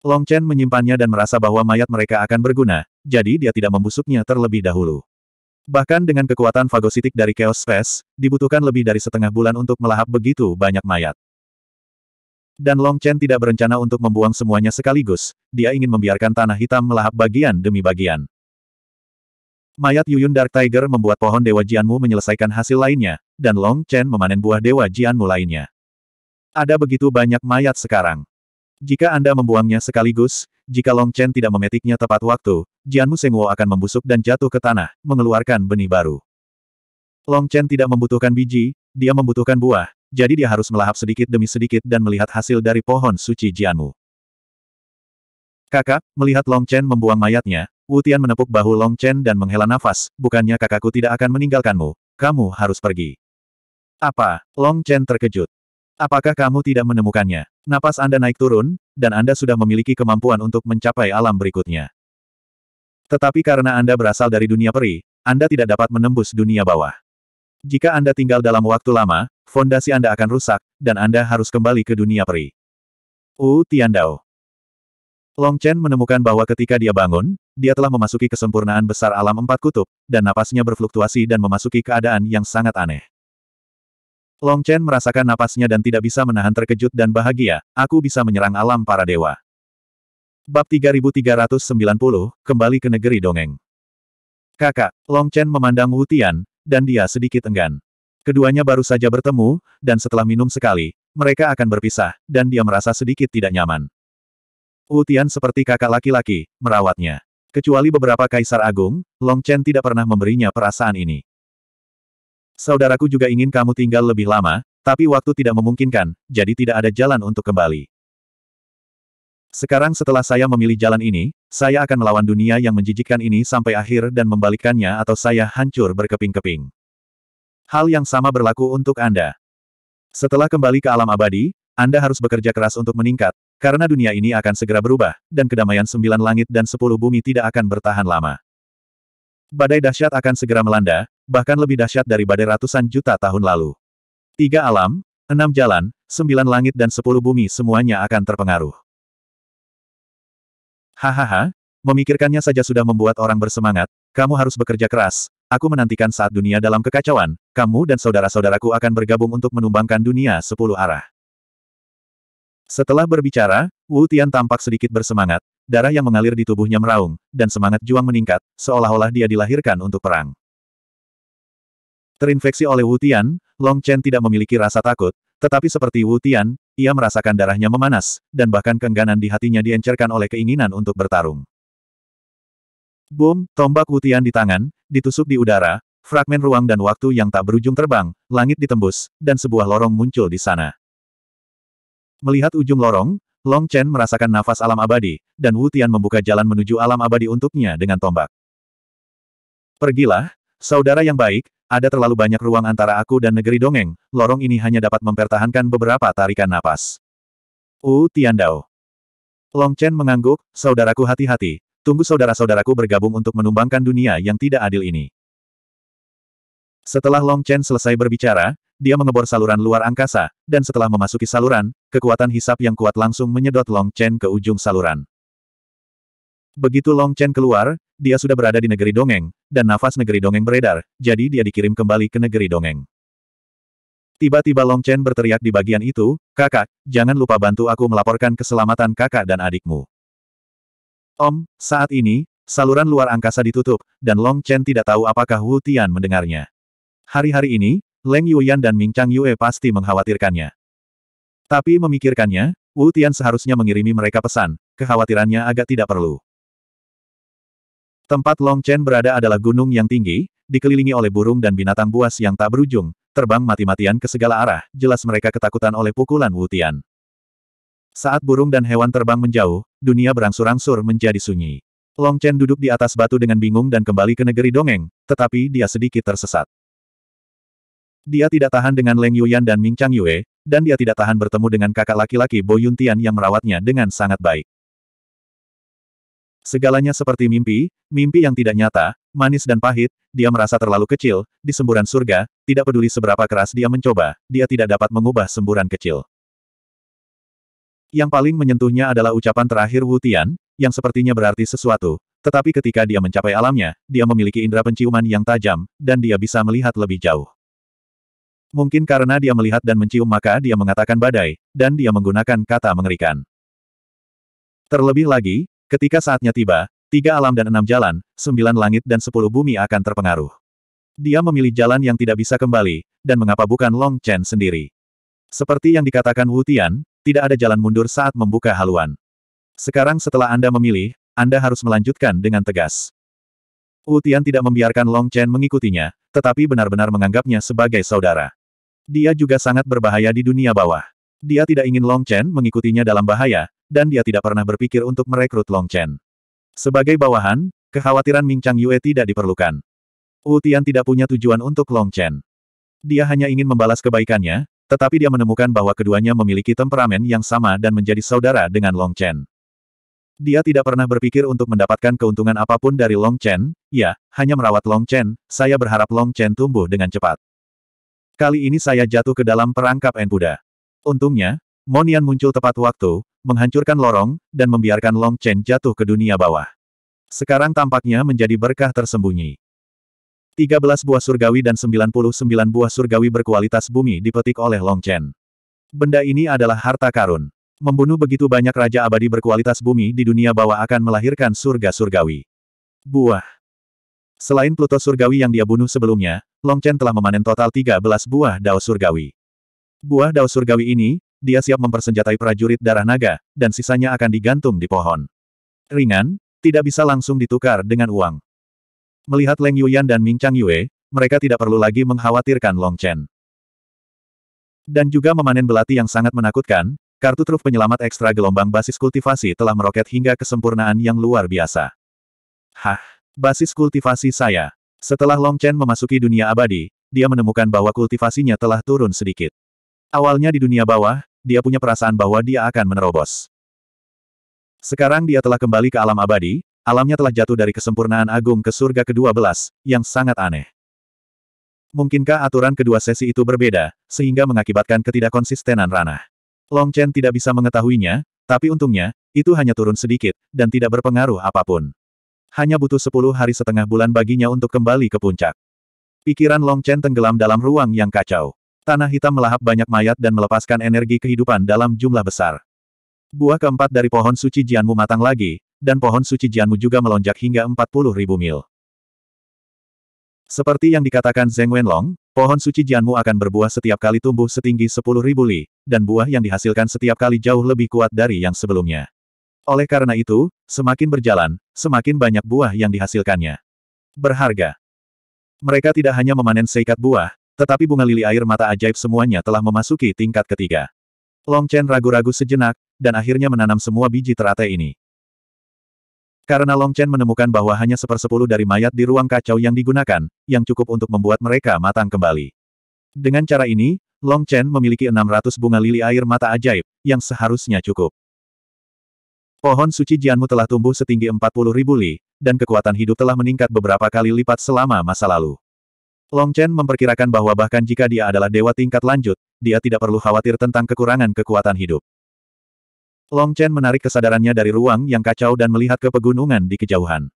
Long Chen menyimpannya dan merasa bahwa mayat mereka akan berguna, jadi dia tidak membusuknya terlebih dahulu. Bahkan dengan kekuatan fagositik dari Chaos Space, dibutuhkan lebih dari setengah bulan untuk melahap begitu banyak mayat. Dan Long Chen tidak berencana untuk membuang semuanya sekaligus, dia ingin membiarkan tanah hitam melahap bagian demi bagian. Mayat Yuyun Dark Tiger membuat pohon Dewa Jianmu menyelesaikan hasil lainnya, dan Long Chen memanen buah Dewa Jianmu lainnya. Ada begitu banyak mayat sekarang. Jika Anda membuangnya sekaligus, jika Long Chen tidak memetiknya tepat waktu, Jianmu Sengwo akan membusuk dan jatuh ke tanah, mengeluarkan benih baru. Long Chen tidak membutuhkan biji, dia membutuhkan buah, jadi dia harus melahap sedikit demi sedikit dan melihat hasil dari pohon suci Jianmu. Kakak, melihat Long Chen membuang mayatnya, Tian menepuk bahu Long Chen dan menghela nafas, bukannya kakakku tidak akan meninggalkanmu, kamu harus pergi. Apa? Long Chen terkejut. Apakah kamu tidak menemukannya? Napas Anda naik turun, dan Anda sudah memiliki kemampuan untuk mencapai alam berikutnya. Tetapi karena Anda berasal dari dunia peri, Anda tidak dapat menembus dunia bawah. Jika Anda tinggal dalam waktu lama, fondasi Anda akan rusak, dan Anda harus kembali ke dunia peri. U Dao. Long Chen menemukan bahwa ketika dia bangun, dia telah memasuki kesempurnaan besar alam empat kutub, dan napasnya berfluktuasi dan memasuki keadaan yang sangat aneh. Long Chen merasakan napasnya dan tidak bisa menahan terkejut dan bahagia, aku bisa menyerang alam para dewa. Bab 3390, kembali ke negeri dongeng. Kakak, Long Chen memandang Wu Tian, dan dia sedikit enggan. Keduanya baru saja bertemu, dan setelah minum sekali, mereka akan berpisah, dan dia merasa sedikit tidak nyaman. Utian seperti kakak laki-laki, merawatnya. Kecuali beberapa kaisar agung, Long Chen tidak pernah memberinya perasaan ini. Saudaraku juga ingin kamu tinggal lebih lama, tapi waktu tidak memungkinkan, jadi tidak ada jalan untuk kembali. Sekarang setelah saya memilih jalan ini, saya akan melawan dunia yang menjijikkan ini sampai akhir dan membalikkannya atau saya hancur berkeping-keping. Hal yang sama berlaku untuk Anda. Setelah kembali ke alam abadi, Anda harus bekerja keras untuk meningkat, karena dunia ini akan segera berubah, dan kedamaian sembilan langit dan sepuluh bumi tidak akan bertahan lama. Badai dahsyat akan segera melanda, bahkan lebih dahsyat dari badai ratusan juta tahun lalu. Tiga alam, enam jalan, sembilan langit dan sepuluh bumi semuanya akan terpengaruh. Hahaha, memikirkannya saja sudah membuat orang bersemangat, kamu harus bekerja keras, aku menantikan saat dunia dalam kekacauan, kamu dan saudara-saudaraku akan bergabung untuk menumbangkan dunia sepuluh arah. Setelah berbicara, Wu Tian tampak sedikit bersemangat, darah yang mengalir di tubuhnya meraung, dan semangat juang meningkat, seolah-olah dia dilahirkan untuk perang. Terinfeksi oleh Wu Tian, Long Chen tidak memiliki rasa takut, tetapi seperti Wu Tian, ia merasakan darahnya memanas, dan bahkan keengganan di hatinya diencerkan oleh keinginan untuk bertarung. Boom, tombak Wu Tian di tangan, ditusuk di udara, fragmen ruang dan waktu yang tak berujung terbang, langit ditembus, dan sebuah lorong muncul di sana. Melihat ujung lorong, Long Chen merasakan nafas alam abadi, dan Wu Tian membuka jalan menuju alam abadi untuknya dengan tombak. Pergilah, saudara yang baik, ada terlalu banyak ruang antara aku dan negeri dongeng, lorong ini hanya dapat mempertahankan beberapa tarikan nafas. Wu Tian Dao. Long Chen mengangguk, saudaraku hati-hati, tunggu saudara-saudaraku bergabung untuk menumbangkan dunia yang tidak adil ini. Setelah Long Chen selesai berbicara, dia mengebor saluran luar angkasa, dan setelah memasuki saluran, kekuatan hisap yang kuat langsung menyedot Long Chen ke ujung saluran. Begitu Long Chen keluar, dia sudah berada di negeri dongeng, dan nafas negeri dongeng beredar, jadi dia dikirim kembali ke negeri dongeng. Tiba-tiba Long Chen berteriak di bagian itu, kakak, jangan lupa bantu aku melaporkan keselamatan kakak dan adikmu. Om, saat ini, saluran luar angkasa ditutup, dan Long Chen tidak tahu apakah Wu Tian mendengarnya. Hari-hari ini, Leng Yuyan dan Ming Chang Yue pasti mengkhawatirkannya. Tapi memikirkannya, Wu Tian seharusnya mengirimi mereka pesan, kekhawatirannya agak tidak perlu. Tempat Long Chen berada adalah gunung yang tinggi, dikelilingi oleh burung dan binatang buas yang tak berujung, terbang mati-matian ke segala arah, jelas mereka ketakutan oleh pukulan Wu Tian. Saat burung dan hewan terbang menjauh, dunia berangsur-angsur menjadi sunyi. Long Chen duduk di atas batu dengan bingung dan kembali ke negeri dongeng, tetapi dia sedikit tersesat. Dia tidak tahan dengan Leng Yuyan dan Ming Chang Yue, dan dia tidak tahan bertemu dengan kakak laki-laki Bo Yun Tian yang merawatnya dengan sangat baik. Segalanya seperti mimpi, mimpi yang tidak nyata, manis dan pahit, dia merasa terlalu kecil, di semburan surga, tidak peduli seberapa keras dia mencoba, dia tidak dapat mengubah semburan kecil. Yang paling menyentuhnya adalah ucapan terakhir Wu Tian, yang sepertinya berarti sesuatu, tetapi ketika dia mencapai alamnya, dia memiliki indera penciuman yang tajam, dan dia bisa melihat lebih jauh. Mungkin karena dia melihat dan mencium maka dia mengatakan badai, dan dia menggunakan kata mengerikan. Terlebih lagi, ketika saatnya tiba, tiga alam dan enam jalan, sembilan langit dan sepuluh bumi akan terpengaruh. Dia memilih jalan yang tidak bisa kembali, dan mengapa bukan Long Chen sendiri. Seperti yang dikatakan Wu Tian, tidak ada jalan mundur saat membuka haluan. Sekarang setelah Anda memilih, Anda harus melanjutkan dengan tegas. Wu Tian tidak membiarkan Long Chen mengikutinya, tetapi benar-benar menganggapnya sebagai saudara. Dia juga sangat berbahaya di dunia bawah. Dia tidak ingin Long Chen mengikutinya dalam bahaya, dan dia tidak pernah berpikir untuk merekrut Long Chen. Sebagai bawahan, kekhawatiran Ming Chang Yue tidak diperlukan. Wu Tian tidak punya tujuan untuk Long Chen. Dia hanya ingin membalas kebaikannya, tetapi dia menemukan bahwa keduanya memiliki temperamen yang sama dan menjadi saudara dengan Long Chen. Dia tidak pernah berpikir untuk mendapatkan keuntungan apapun dari Long Chen, ya, hanya merawat Long Chen, saya berharap Long Chen tumbuh dengan cepat. Kali ini saya jatuh ke dalam perangkap Enpuda. Untungnya, Monian muncul tepat waktu, menghancurkan lorong, dan membiarkan Long Chen jatuh ke dunia bawah. Sekarang tampaknya menjadi berkah tersembunyi. 13 buah surgawi dan 99 buah surgawi berkualitas bumi dipetik oleh Long Chen. Benda ini adalah harta karun. Membunuh begitu banyak raja abadi berkualitas bumi di dunia bawah akan melahirkan surga surgawi. Buah Selain Pluto Surgawi yang dia bunuh sebelumnya, Long Chen telah memanen total 13 buah dao surgawi. Buah dao surgawi ini, dia siap mempersenjatai prajurit darah naga, dan sisanya akan digantung di pohon. Ringan, tidak bisa langsung ditukar dengan uang. Melihat Leng Yuyan dan Ming Chang Yue, mereka tidak perlu lagi mengkhawatirkan Long Chen. Dan juga memanen belati yang sangat menakutkan, kartu truf penyelamat ekstra gelombang basis kultivasi telah meroket hingga kesempurnaan yang luar biasa. Hah? Basis kultivasi saya. Setelah Long Chen memasuki dunia abadi, dia menemukan bahwa kultivasinya telah turun sedikit. Awalnya di dunia bawah, dia punya perasaan bahwa dia akan menerobos. Sekarang dia telah kembali ke alam abadi, alamnya telah jatuh dari kesempurnaan agung ke surga ke-12, yang sangat aneh. Mungkinkah aturan kedua sesi itu berbeda, sehingga mengakibatkan ketidakkonsistenan ranah? Long Chen tidak bisa mengetahuinya, tapi untungnya, itu hanya turun sedikit, dan tidak berpengaruh apapun hanya butuh sepuluh hari setengah bulan baginya untuk kembali ke puncak. Pikiran Long Chen tenggelam dalam ruang yang kacau. Tanah hitam melahap banyak mayat dan melepaskan energi kehidupan dalam jumlah besar. Buah keempat dari pohon suci Jianmu matang lagi, dan pohon suci Jianmu juga melonjak hingga 40 ribu mil. Seperti yang dikatakan Zeng Wenlong, pohon suci Jianmu akan berbuah setiap kali tumbuh setinggi ribu li, dan buah yang dihasilkan setiap kali jauh lebih kuat dari yang sebelumnya. Oleh karena itu, semakin berjalan, semakin banyak buah yang dihasilkannya. Berharga. Mereka tidak hanya memanen seikat buah, tetapi bunga lili air mata ajaib semuanya telah memasuki tingkat ketiga. Long Chen ragu-ragu sejenak, dan akhirnya menanam semua biji teratai ini. Karena Long Chen menemukan bahwa hanya sepersepuluh dari mayat di ruang kacau yang digunakan, yang cukup untuk membuat mereka matang kembali. Dengan cara ini, Long Chen memiliki 600 bunga lili air mata ajaib, yang seharusnya cukup. Pohon suci Jianmu telah tumbuh setinggi 40 ribu li, dan kekuatan hidup telah meningkat beberapa kali lipat selama masa lalu. Long Chen memperkirakan bahwa bahkan jika dia adalah dewa tingkat lanjut, dia tidak perlu khawatir tentang kekurangan kekuatan hidup. Long Chen menarik kesadarannya dari ruang yang kacau dan melihat ke pegunungan di kejauhan.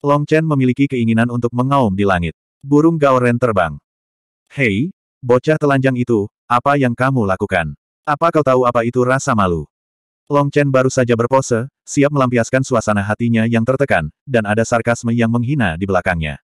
Long Chen memiliki keinginan untuk mengaum di langit. Burung Gaoren terbang. Hei, bocah telanjang itu, apa yang kamu lakukan? Apa kau tahu apa itu rasa malu? Long Chen baru saja berpose, siap melampiaskan suasana hatinya yang tertekan, dan ada sarkasme yang menghina di belakangnya.